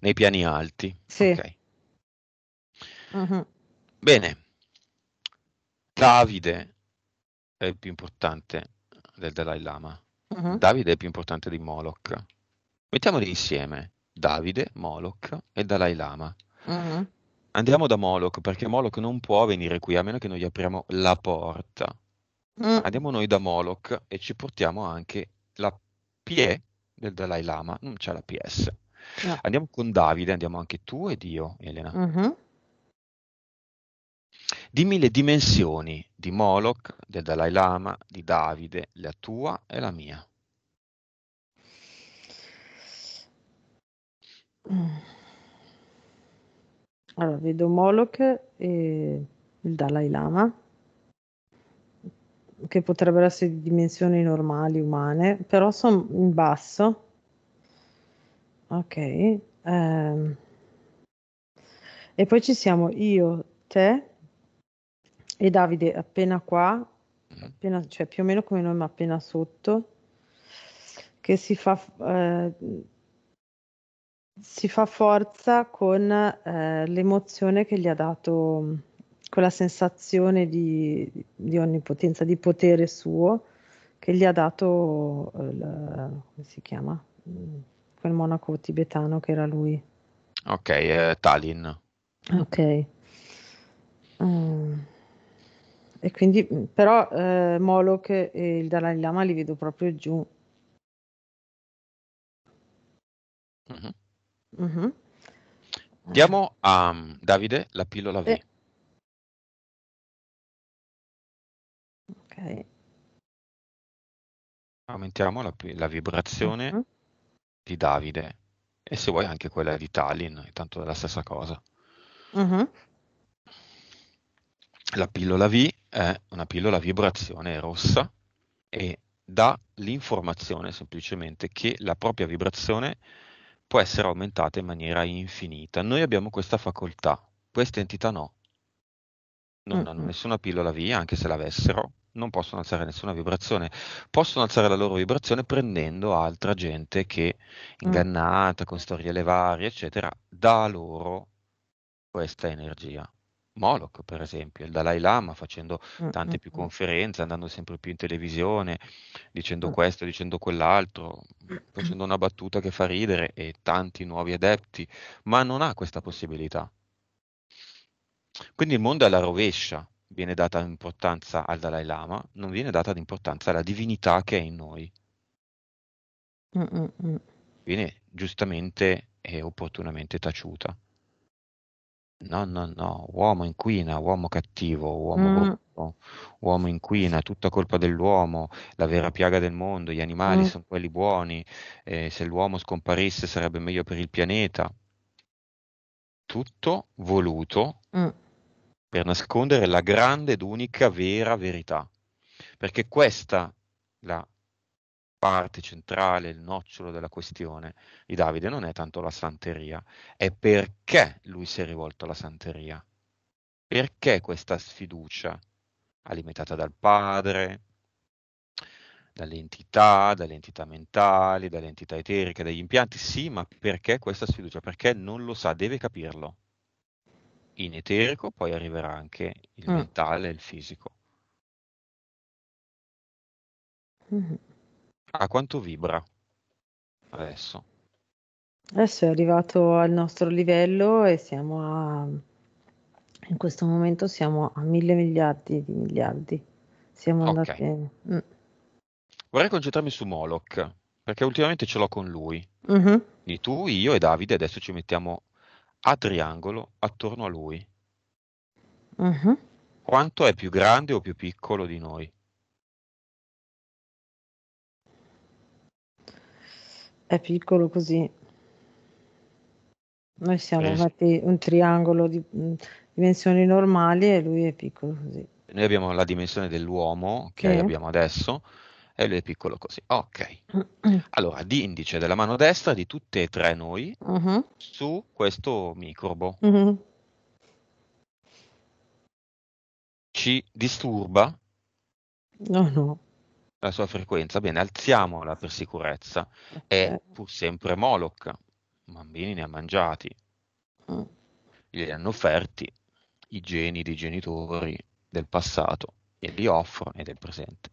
S3: nei piani alti,
S2: Sì. okay. Mh-mh.
S3: Bene, Davide è il più importante del Dalai Lama. Uh-huh. Davide è più importante di Moloch. Mettiamoli insieme, Davide, Moloch e Dalai Lama. Uh-huh. Andiamo da Moloch perché Moloch non può venire qui a meno che noi gli apriamo la porta. Uh-huh. Andiamo noi da Moloch e ci portiamo anche la PE del Dalai Lama, non c'è la PS. Andiamo con Davide, andiamo anche tu ed io, Elena. Mm-hmm di mille dimensioni di Moloch, del Dalai Lama, di Davide, la tua e la mia.
S2: Mm. Allora, vedo Moloch e il Dalai Lama, che potrebbero essere di dimensioni normali, umane, però sono in basso. Ok. Um. E poi ci siamo io, te, e Davide appena qua, mm. appena, cioè più o meno come noi, ma appena sotto, che si fa, eh, si fa forza con eh, l'emozione che gli ha dato quella sensazione di, di onnipotenza, di potere suo, che gli ha dato, eh, il, come si chiama? Mm, quel monaco tibetano che era lui.
S3: Ok, eh, Talin.
S2: Ok. Mm e quindi, mm, però, eh, Moloch e il Dalai Lama li vedo proprio giù. Uh-huh. Mm-hmm. Mm-hmm. Uh-huh.
S3: Diamo a mm,
S4: Davide la pillola V. Eh.
S1: Ok.
S3: Aumentiamo la, la vibrazione uh-huh. di Davide e se vuoi anche quella di Tallinn, è tanto la stessa cosa la pillola V è una pillola a vibrazione rossa e dà l'informazione semplicemente che la propria vibrazione può essere aumentata in maniera infinita. Noi abbiamo questa facoltà, queste entità no. Non mm-hmm. hanno nessuna pillola V, anche se l'avessero, non possono alzare nessuna vibrazione, possono alzare la loro vibrazione prendendo altra gente che mm. ingannata, con storie le varie, eccetera, dà loro questa energia. Moloch, per esempio, il Dalai Lama facendo mm, tante mm, più mm. conferenze, andando sempre più in televisione, dicendo questo, dicendo quell'altro, facendo una battuta che fa ridere e tanti nuovi adepti, ma non ha questa possibilità. Quindi il mondo è alla rovescia, viene data importanza al Dalai Lama, non viene data importanza alla divinità che è in noi. Viene giustamente e opportunamente taciuta. No, no, no, uomo inquina, uomo cattivo, uomo mm. brutto, uomo inquina, tutta colpa dell'uomo, la vera piaga del mondo, gli animali mm. sono quelli buoni, eh, se l'uomo scomparisse sarebbe meglio per il pianeta. Tutto voluto mm. per nascondere la grande ed unica vera verità, perché questa, la parte centrale, il nocciolo della questione di Davide non è tanto la santeria, è perché lui si è rivolto alla santeria. Perché questa sfiducia alimentata dal padre, dalle entità, dalle entità mentali, dalle entità eteriche, dagli impianti? Sì, ma perché questa sfiducia? Perché non lo sa, deve capirlo. In eterico poi arriverà anche il mm. mentale e il fisico. Mm-hmm. A ah, quanto vibra adesso?
S2: Adesso è arrivato al nostro livello e siamo a... In questo momento siamo a mille miliardi di miliardi. Siamo andati... Okay. Mm.
S3: Vorrei concentrarmi su Moloch, perché ultimamente ce l'ho con lui. Mm-hmm. Quindi tu, io e Davide adesso ci mettiamo a triangolo attorno a lui. Mm-hmm. Quanto è più grande o più piccolo di noi?
S2: È piccolo così. Noi siamo eh, fatti un triangolo di mm, dimensioni normali e lui è piccolo così.
S3: Noi abbiamo la dimensione dell'uomo che eh. abbiamo adesso e lui è piccolo così. Ok. Allora, di indice della mano destra di tutte e tre noi uh-huh. su questo microbo. Uh-huh. Ci disturba? No, no la sua frequenza, bene, alziamola per sicurezza. È pur sempre Moloch. I bambini ne ha mangiati, mm. gli hanno offerti i geni dei genitori del passato e li offrono e del presente.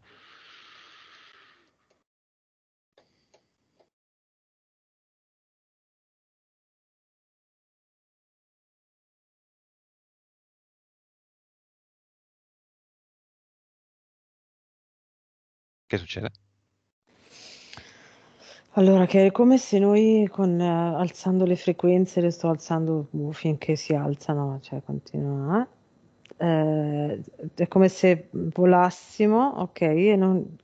S3: Che succede?
S2: Allora, che è come se noi con, eh, alzando le frequenze, le sto alzando uh, finché si alzano, cioè continua. Eh, è come se volassimo, ok, e non,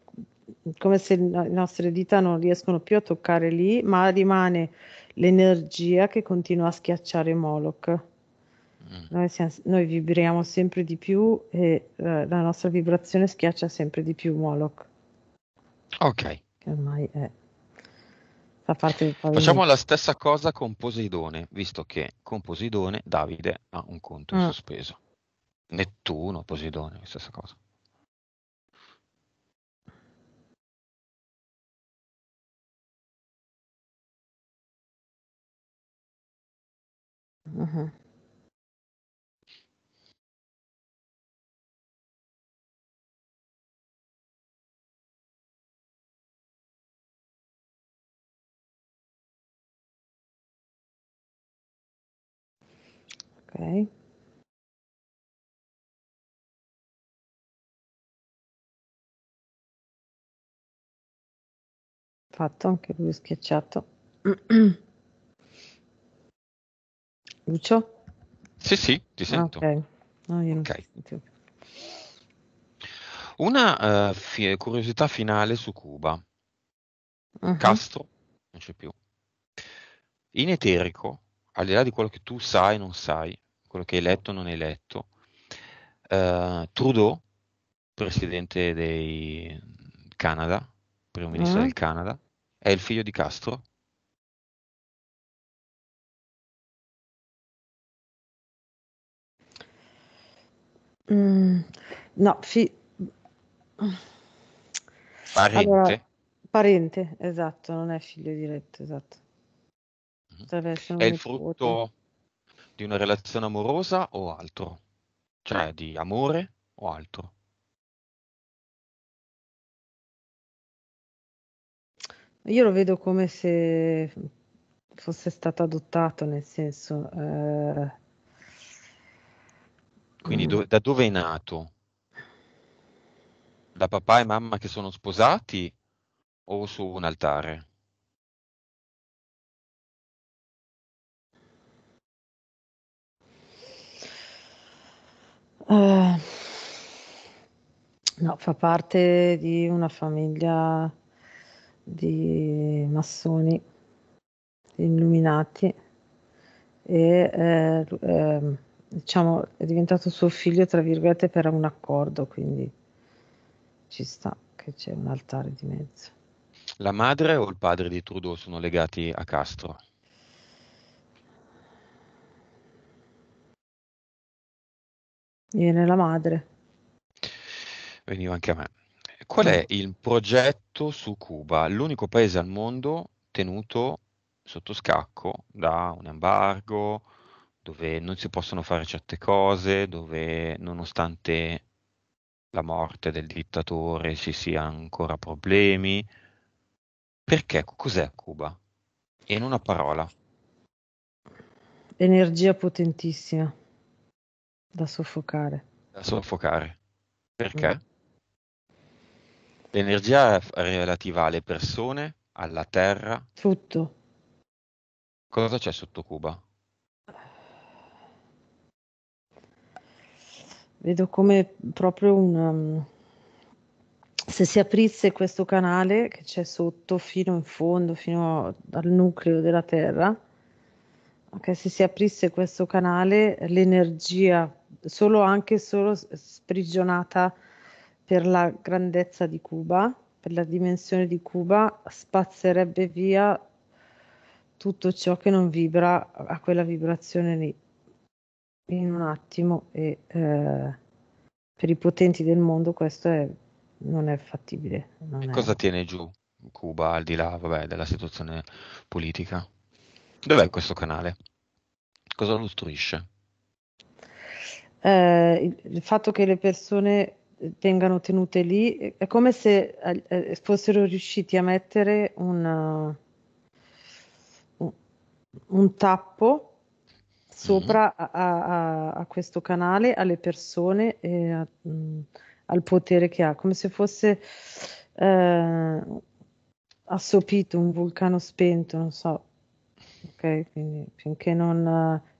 S2: come se le nostre dita non riescono più a toccare lì, ma rimane l'energia che continua a schiacciare Moloch. Mm. Noi, siamo, noi vibriamo sempre di più e eh, la nostra vibrazione schiaccia sempre di più Moloch. Ok. Che ormai è... fa parte del Facciamo la
S3: stessa cosa con Poseidone, visto che con Poseidone Davide ha un conto in ah. sospeso. Nettuno, Poseidone, la stessa cosa.
S4: Uh-huh. Ok.
S1: Fatto anche lui schiacciato. Lucio?
S4: Sì,
S3: sì, ti
S1: ah, sento. Ah,
S2: No, io non okay. sento
S3: Una uh, fi- curiosità finale su Cuba. Uh-huh. Castro non c'è più. In eterico, al di là di quello che tu sai, e non sai, quello che è eletto o non hai letto. Uh, Trudeau, presidente del Canada, primo ministro mm. del Canada, è il figlio di Castro?
S2: Mm, no, fi...
S1: parente. Allora,
S2: parente, esatto, non è figlio diretto, esatto. Mm. È il frutto
S3: di una relazione amorosa o altro, cioè eh. di amore o altro.
S1: Io lo vedo come se
S2: fosse stato adottato, nel senso... Eh...
S3: Quindi mm. do- da dove è nato? Da papà e mamma che sono sposati o su un altare?
S2: Eh, no, fa parte di una famiglia di massoni illuminati e eh, eh, diciamo è diventato suo figlio tra virgolette per un accordo, quindi ci sta che c'è un altare di mezzo.
S3: La madre o il padre di Trudeau sono legati a Castro?
S2: Viene la madre.
S3: Veniva anche a me. Qual è il progetto su Cuba, l'unico paese al mondo tenuto sotto scacco da un embargo, dove non si possono fare certe cose, dove nonostante la morte del dittatore ci siano ancora problemi? Perché cos'è Cuba? In una parola.
S2: Energia potentissima. Da soffocare.
S3: Da soffocare. Perché? Mm. L'energia relativa alle persone, alla terra. Tutto. Cosa c'è sotto Cuba?
S2: Vedo come proprio un... Um, se si aprisse questo canale che c'è sotto fino in fondo, fino al nucleo della Terra, okay, se si aprisse questo canale l'energia solo anche solo sprigionata per la grandezza di Cuba, per la dimensione di Cuba, spazzerebbe via tutto ciò che non vibra a quella vibrazione lì in un attimo e eh, per i potenti del mondo questo è, non è fattibile. Non è... Cosa
S3: tiene giù Cuba al di là vabbè, della situazione politica? Dov'è questo canale? Cosa lo istruisce?
S2: eh, il fatto che le persone vengano eh, tenute lì eh, è come se eh, eh, fossero riusciti a mettere una, un, un tappo sopra mm. a, a, a, questo canale, alle persone e a, mh, mm, al potere che ha, come se fosse eh, assopito un vulcano spento, non so. Ok, quindi finché non,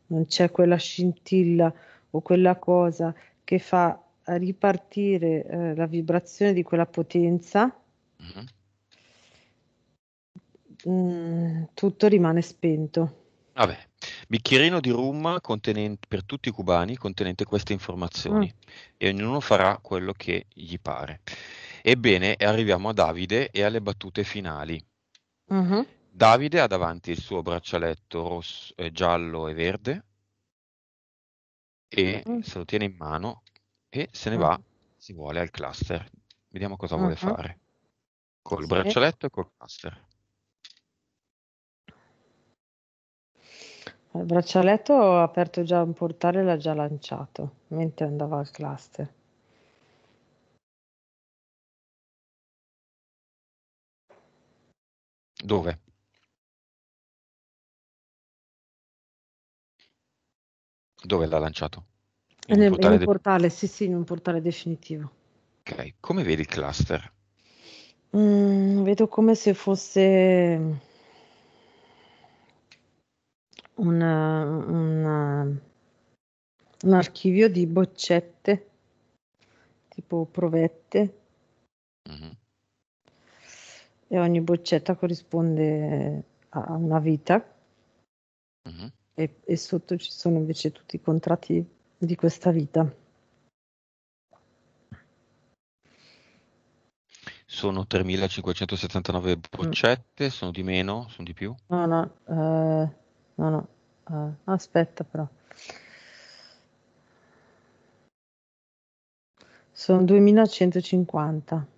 S2: non c'è quella scintilla o quella cosa che fa ripartire eh, la vibrazione di quella potenza, uh-huh. Mm-hmm. mh, mm, tutto rimane spento.
S3: Vabbè, bicchierino di rum per tutti i cubani contenente queste informazioni uh e ognuno farà quello che gli pare. Ebbene, arriviamo a Davide e alle battute finali. Uh-huh. Davide ha davanti il suo braccialetto rosso, eh, giallo e verde, e mm. se lo tiene in mano e se ne mm. va, si vuole, al cluster. Vediamo cosa vuole mm-hmm. fare. Col sì. braccialetto e col cluster.
S2: Il braccialetto ha aperto già un portale e l'ha già lanciato mentre andava al cluster.
S4: Dove? Dove l'ha
S3: lanciato?
S1: In, un portale, in un
S2: portale sì, sì, in un portale definitivo.
S3: Ok, come vedi il cluster?
S2: Mm, vedo come se fosse una, una, un archivio di boccette, tipo provette. Mm-hmm. E ogni boccetta corrisponde a una vita e, e sotto ci sono invece tutti i contratti di questa vita.
S3: Sono 3.579 boccette, mm. sono di meno, sono di più?
S2: No, no, eh, no, no eh, aspetta però. Sono 2.150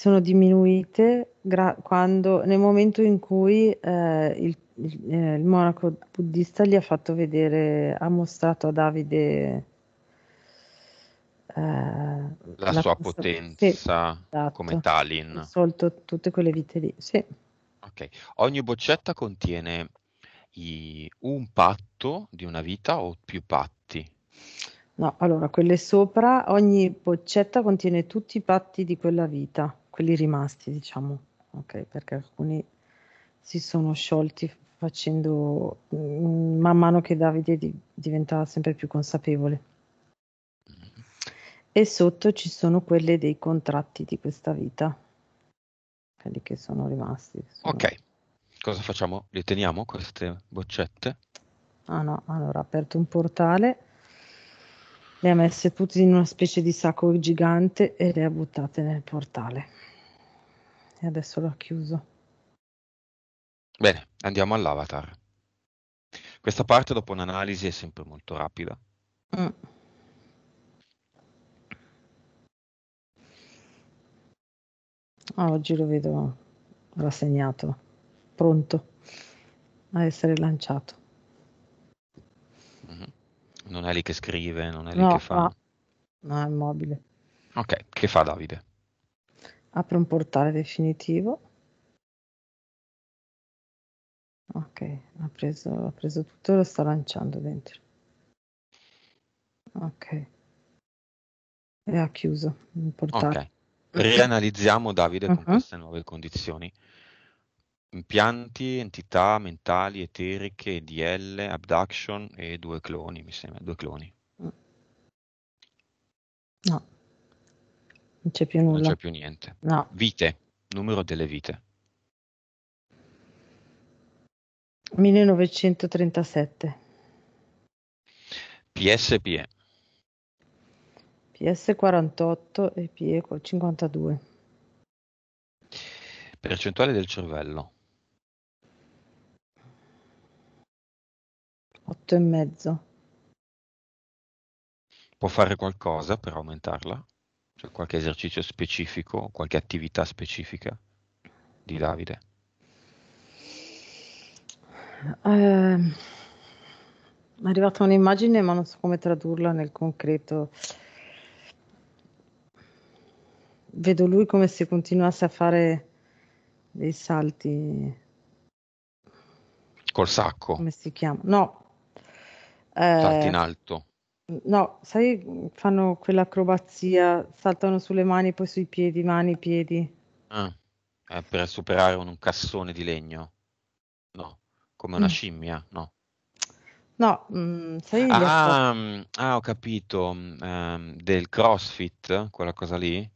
S2: sono diminuite gra- quando, nel momento in cui eh, il, il, eh, il, monaco buddista gli ha fatto vedere, ha mostrato a Davide eh, la, la, sua potenza sì, esatto, come Talin. Ha Solto tutte quelle vite lì, sì.
S3: Ok, ogni boccetta contiene i, un patto di una vita o più patti.
S2: No, allora quelle sopra, ogni boccetta contiene tutti i patti di quella vita quelli rimasti, diciamo, ok? Perché alcuni si sono sciolti facendo mm, man mano che Davide di, diventava sempre più consapevole. E sotto ci sono quelle dei contratti di questa vita, quelli che sono rimasti. sono...
S3: Ok, cosa facciamo? Le teniamo queste boccette?
S2: Ah no, allora ha aperto un portale, le ha messe tutte in una specie di sacco gigante e le ha buttate nel portale e adesso l'ho chiuso.
S3: Bene, andiamo all'avatar. Questa parte dopo un'analisi è sempre molto rapida.
S2: Mm. Ah, oggi lo vedo rassegnato, pronto a essere lanciato.
S3: Mm-hmm. Non è lì che scrive, non è lì no, che fa. No,
S2: no, è mobile.
S3: Ok, che fa Davide?
S2: Apre un portale definitivo. Ok, ha preso, ha preso tutto e lo sta lanciando dentro. Ok. E ha chiuso il portale. Ok. Rianalizziamo
S3: Davide uh -huh. con uh-huh. queste nuove condizioni. Impianti, entità mentali, eteriche, DL, abduction e due cloni, mi sembra, due cloni.
S1: No,
S2: non c'è più nulla. Non c'è più
S3: niente. No. Vite, numero delle vite.
S2: 1937.
S3: PSPE.
S2: PS 48 e PE 52.
S3: Percentuale del cervello.
S2: 8,5.
S3: Può fare qualcosa per aumentarla? Cioè qualche esercizio specifico, qualche attività specifica di Davide?
S2: Eh, è arrivata un'immagine, ma non so come tradurla nel concreto. Vedo lui come se continuasse a fare dei salti.
S3: Col sacco? Come
S2: si chiama? No. Eh, salti in alto. No, sai, fanno quell'acrobazia, saltano sulle mani, poi sui piedi, mani, piedi.
S3: Ah, è eh, per superare un, cassone di legno? No, come una mm. scimmia? No.
S2: No, mh, mm, sai... Ah,
S3: ah, ah, ho capito, um, del crossfit, quella cosa lì?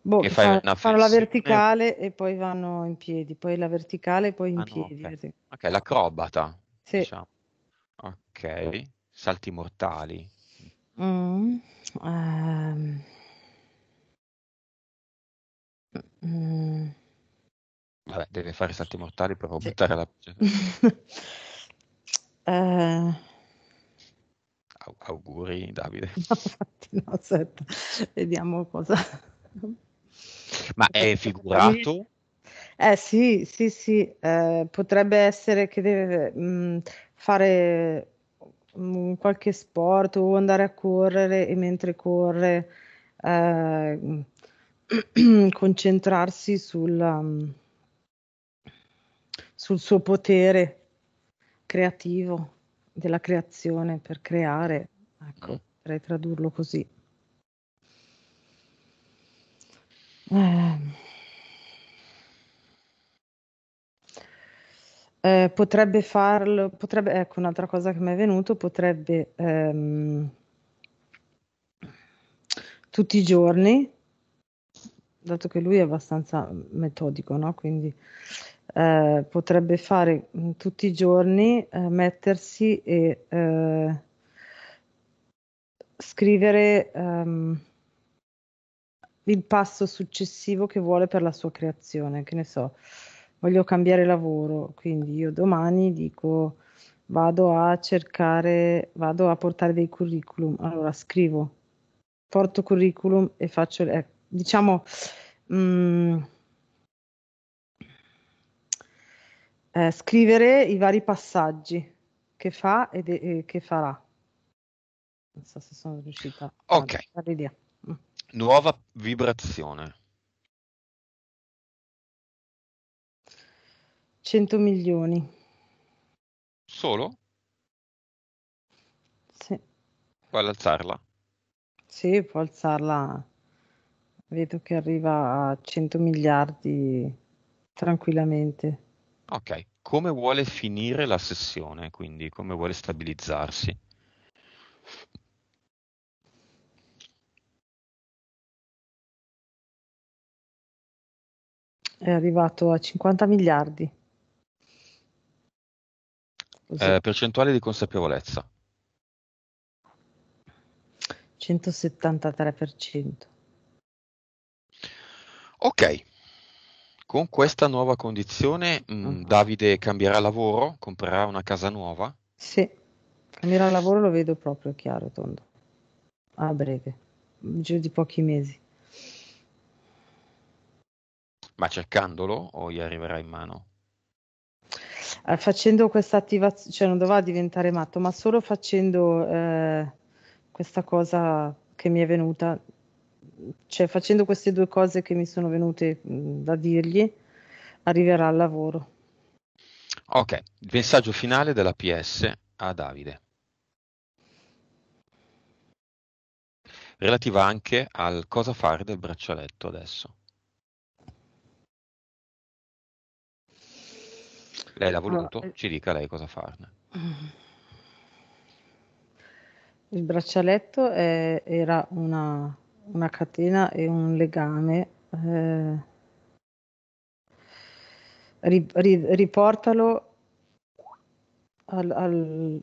S3: Boh, che fai fanno, fanno la verticale
S2: e poi vanno in piedi, poi la verticale e poi in ah, piedi. No, okay.
S3: ok, l'acrobata. Sì. Diciamo. Ok, salti mortali.
S2: Mh. Mm. Ehm.
S1: Mh-mh.
S3: Vabbè, deve fare salti mortali per Sì. buttare la
S2: Ehm.
S3: Au auguri Davide. No, infatti
S2: no, aspetta, vediamo cosa
S3: Ma cosa è potrebbe figurato?
S2: Eh sì, sì, sì, ehm, potrebbe essere che deve, mhmm, fare Mm, qualche sport o andare a correre e mentre corre eh, concentrarsi sul, um, sul suo potere creativo della creazione per creare, ecco, mm. potrei tradurlo così. Eh. Eh, potrebbe farlo, potrebbe, ecco un'altra cosa che mi è venuto, potrebbe ehm, tutti i giorni, dato che lui è abbastanza metodico, no? quindi eh, potrebbe fare mh, mm, tutti i giorni, eh, mettersi e eh, scrivere ehm, il passo successivo che vuole per la sua creazione, che ne so voglio cambiare lavoro, quindi io domani dico vado a cercare, vado a portare dei curriculum, allora scrivo, porto curriculum e faccio, eh, diciamo, mh, mm, eh, scrivere i vari passaggi che fa e, de- che farà. Non so se sono riuscita Ok. a dare mm.
S3: Nuova vibrazione.
S2: 100 milioni. Solo? Sì.
S3: Puoi alzarla?
S2: Sì, può alzarla. Vedo che arriva a 100 miliardi tranquillamente.
S3: Ok, come vuole finire la sessione, quindi come vuole stabilizzarsi?
S1: È arrivato a 50 miliardi.
S3: Eh, percentuale di consapevolezza.
S2: 173%.
S3: Ok, con questa nuova condizione mh, mm, Davide cambierà lavoro, comprerà una casa nuova.
S2: Sì, cambierà lavoro lo vedo proprio chiaro e tondo, a breve, giù di pochi mesi.
S3: Ma cercandolo o gli arriverà in mano?
S2: Eh, facendo questa attivazione, cioè non doveva diventare matto, ma solo facendo eh, questa cosa che mi è venuta, cioè facendo queste due cose che mi sono venute mh, da dirgli, arriverà al lavoro.
S3: Ok, il messaggio finale della PS a Davide. Relativa anche al cosa fare del braccialetto adesso. Lei l'ha voluto, no. Eh. ci dica lei cosa farne.
S2: Il braccialetto è, era una, una, catena e un legame. Eh, ri, ri, riportalo al, al,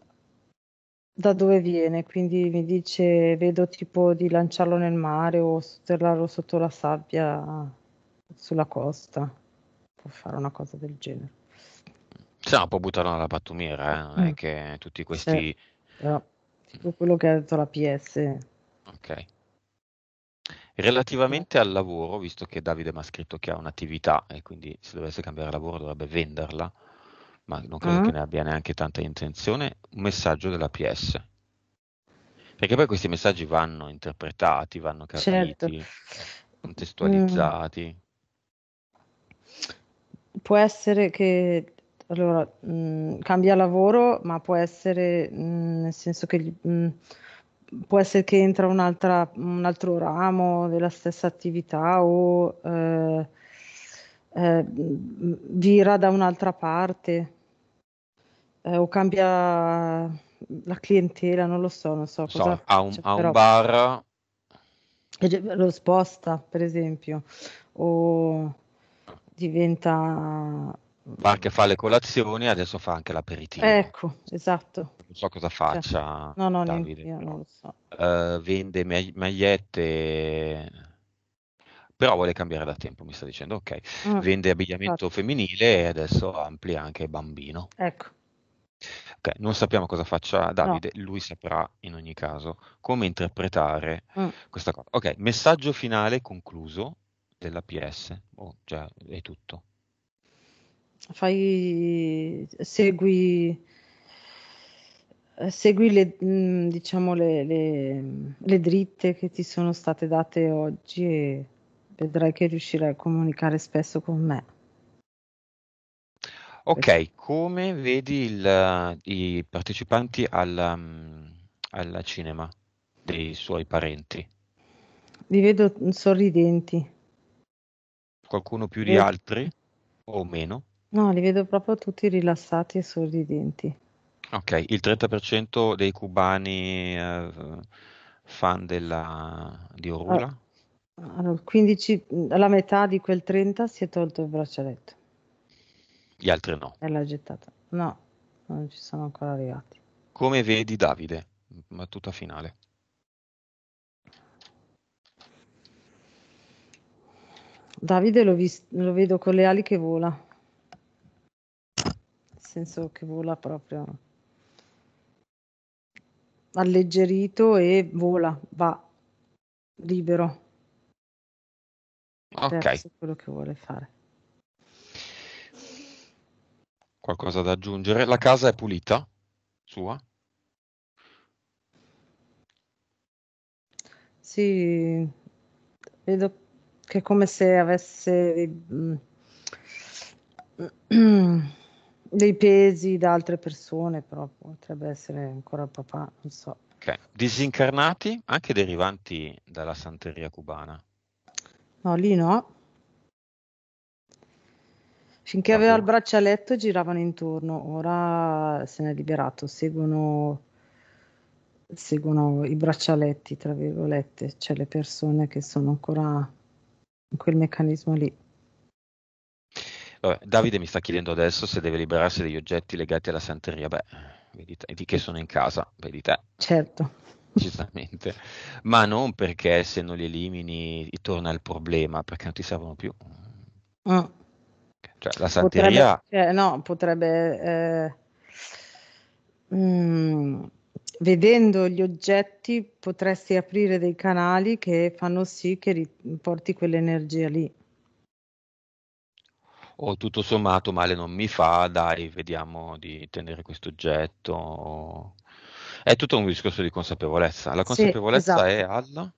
S2: da dove viene, quindi mi dice vedo tipo di lanciarlo nel mare o sotterrarlo sotto la sabbia sulla costa, può fare una cosa del genere.
S3: Se no, può buttarlo alla pattumiera, eh? non è mm. che tutti questi...
S2: Però, tipo quello che ha detto la PS.
S3: Ok. Relativamente al lavoro, visto che Davide mi ha scritto che ha un'attività e quindi se dovesse cambiare lavoro dovrebbe venderla, ma non credo uh-huh. che ne abbia neanche tanta intenzione, un messaggio della PS. Perché poi questi messaggi vanno interpretati, vanno capiti, certo. contestualizzati. Mm.
S2: Può essere che allora, mh, mm, cambia lavoro, ma può essere, mh, mm, nel senso che mh, mm, può essere che entra un altro ramo della stessa attività o eh, eh, vira da un'altra parte eh, o cambia la clientela, non lo so, non so, so cosa ha un, ha un bar eh, lo sposta, per esempio, o diventa
S3: Barca fa le colazioni, adesso fa anche l'aperitivo.
S2: Ecco, esatto.
S3: Non so cosa faccia. Cioè, no, no, Davide,
S2: io non lo so.
S3: Uh, vende magliette, però vuole cambiare da tempo, mi sta dicendo, ok. Mm, vende abbigliamento esatto. femminile e adesso amplia anche bambino. Ecco. Okay, non sappiamo cosa faccia Davide, no. lui saprà in ogni caso come interpretare mm. questa cosa. Ok, messaggio finale concluso della PS. Oh, già, è tutto
S2: fai, segui, segui le, mm, diciamo, le, le, le dritte che ti sono state date oggi e vedrai che riuscirai a comunicare spesso con me.
S3: Ok, come vedi il, i partecipanti al, mm, alla cinema dei suoi parenti?
S2: Li vedo sorridenti.
S3: Qualcuno più di altri o meno?
S2: No, li vedo proprio tutti rilassati e sorridenti.
S3: Ok, il 30% dei cubani eh, fan della, di Orula? Eh,
S2: allora, 15, la metà di quel 30 si è tolto il braccialetto. Gli altri no. E l'ha gettata. No, non ci sono ancora arrivati.
S3: Come vedi Davide? Battuta finale.
S2: Davide lo, vis- lo vedo con le ali che vola senso che vola proprio alleggerito e vola, va libero. Ok. Quello che vuole fare.
S3: Qualcosa da aggiungere? La casa è pulita? Sua?
S2: Sì, vedo che è come se avesse... Mm, dei pesi da altre persone, però potrebbe essere ancora papà, non so.
S3: Okay. Disincarnati, anche derivanti dalla santeria cubana.
S2: No, lì no. Finché Vabbè. aveva il braccialetto giravano intorno, ora se ne è liberato, seguono, seguono i braccialetti, tra virgolette, cioè le persone che sono ancora in quel meccanismo lì.
S3: Vabbè, Davide mi sta chiedendo adesso se deve liberarsi degli oggetti legati alla santeria. Beh, vedi te, di che sono in casa, vedi te.
S2: Certo.
S3: Giustamente, ma non perché se non li elimini torna il problema, perché non ti servono più. Mm. Cioè, la santeria...
S2: Potrebbe, eh, no, potrebbe... Eh... Mm, vedendo gli oggetti potresti aprire dei canali che fanno sì che porti quell'energia lì
S3: o tutto sommato male non mi fa, dai, vediamo di tenere questo oggetto. È tutto un discorso di consapevolezza. La consapevolezza sì, esatto. è
S2: alla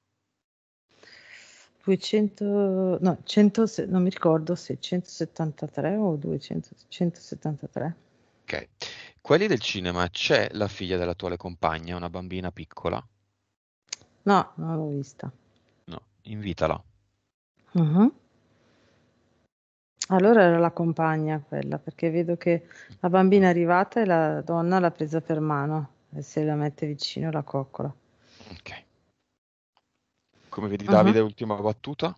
S2: 200 no, 100, non mi ricordo se 173 o 200, 173.
S3: Ok. Quelli del cinema, c'è la figlia dell'attuale compagna, una bambina piccola?
S2: No, non l'ho vista.
S3: No, invitala.
S2: Uh-huh. Allora era la compagna quella, perché vedo che la bambina è arrivata e la donna l'ha presa per mano e se la mette vicino la coccola. Ok.
S3: Come vedi uh-huh. Davide, uh-huh. ultima battuta?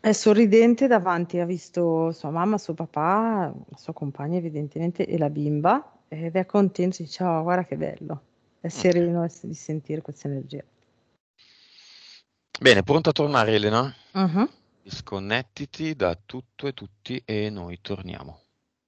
S2: È sorridente davanti, ha visto sua mamma, suo papà, la sua compagna evidentemente e la bimba ed è contento, dice oh, guarda che bello, è sereno okay. di sentire questa energia.
S3: Bene, pronto a tornare Elena? Uh-huh. Disconnettiti da tutto e tutti e noi torniamo.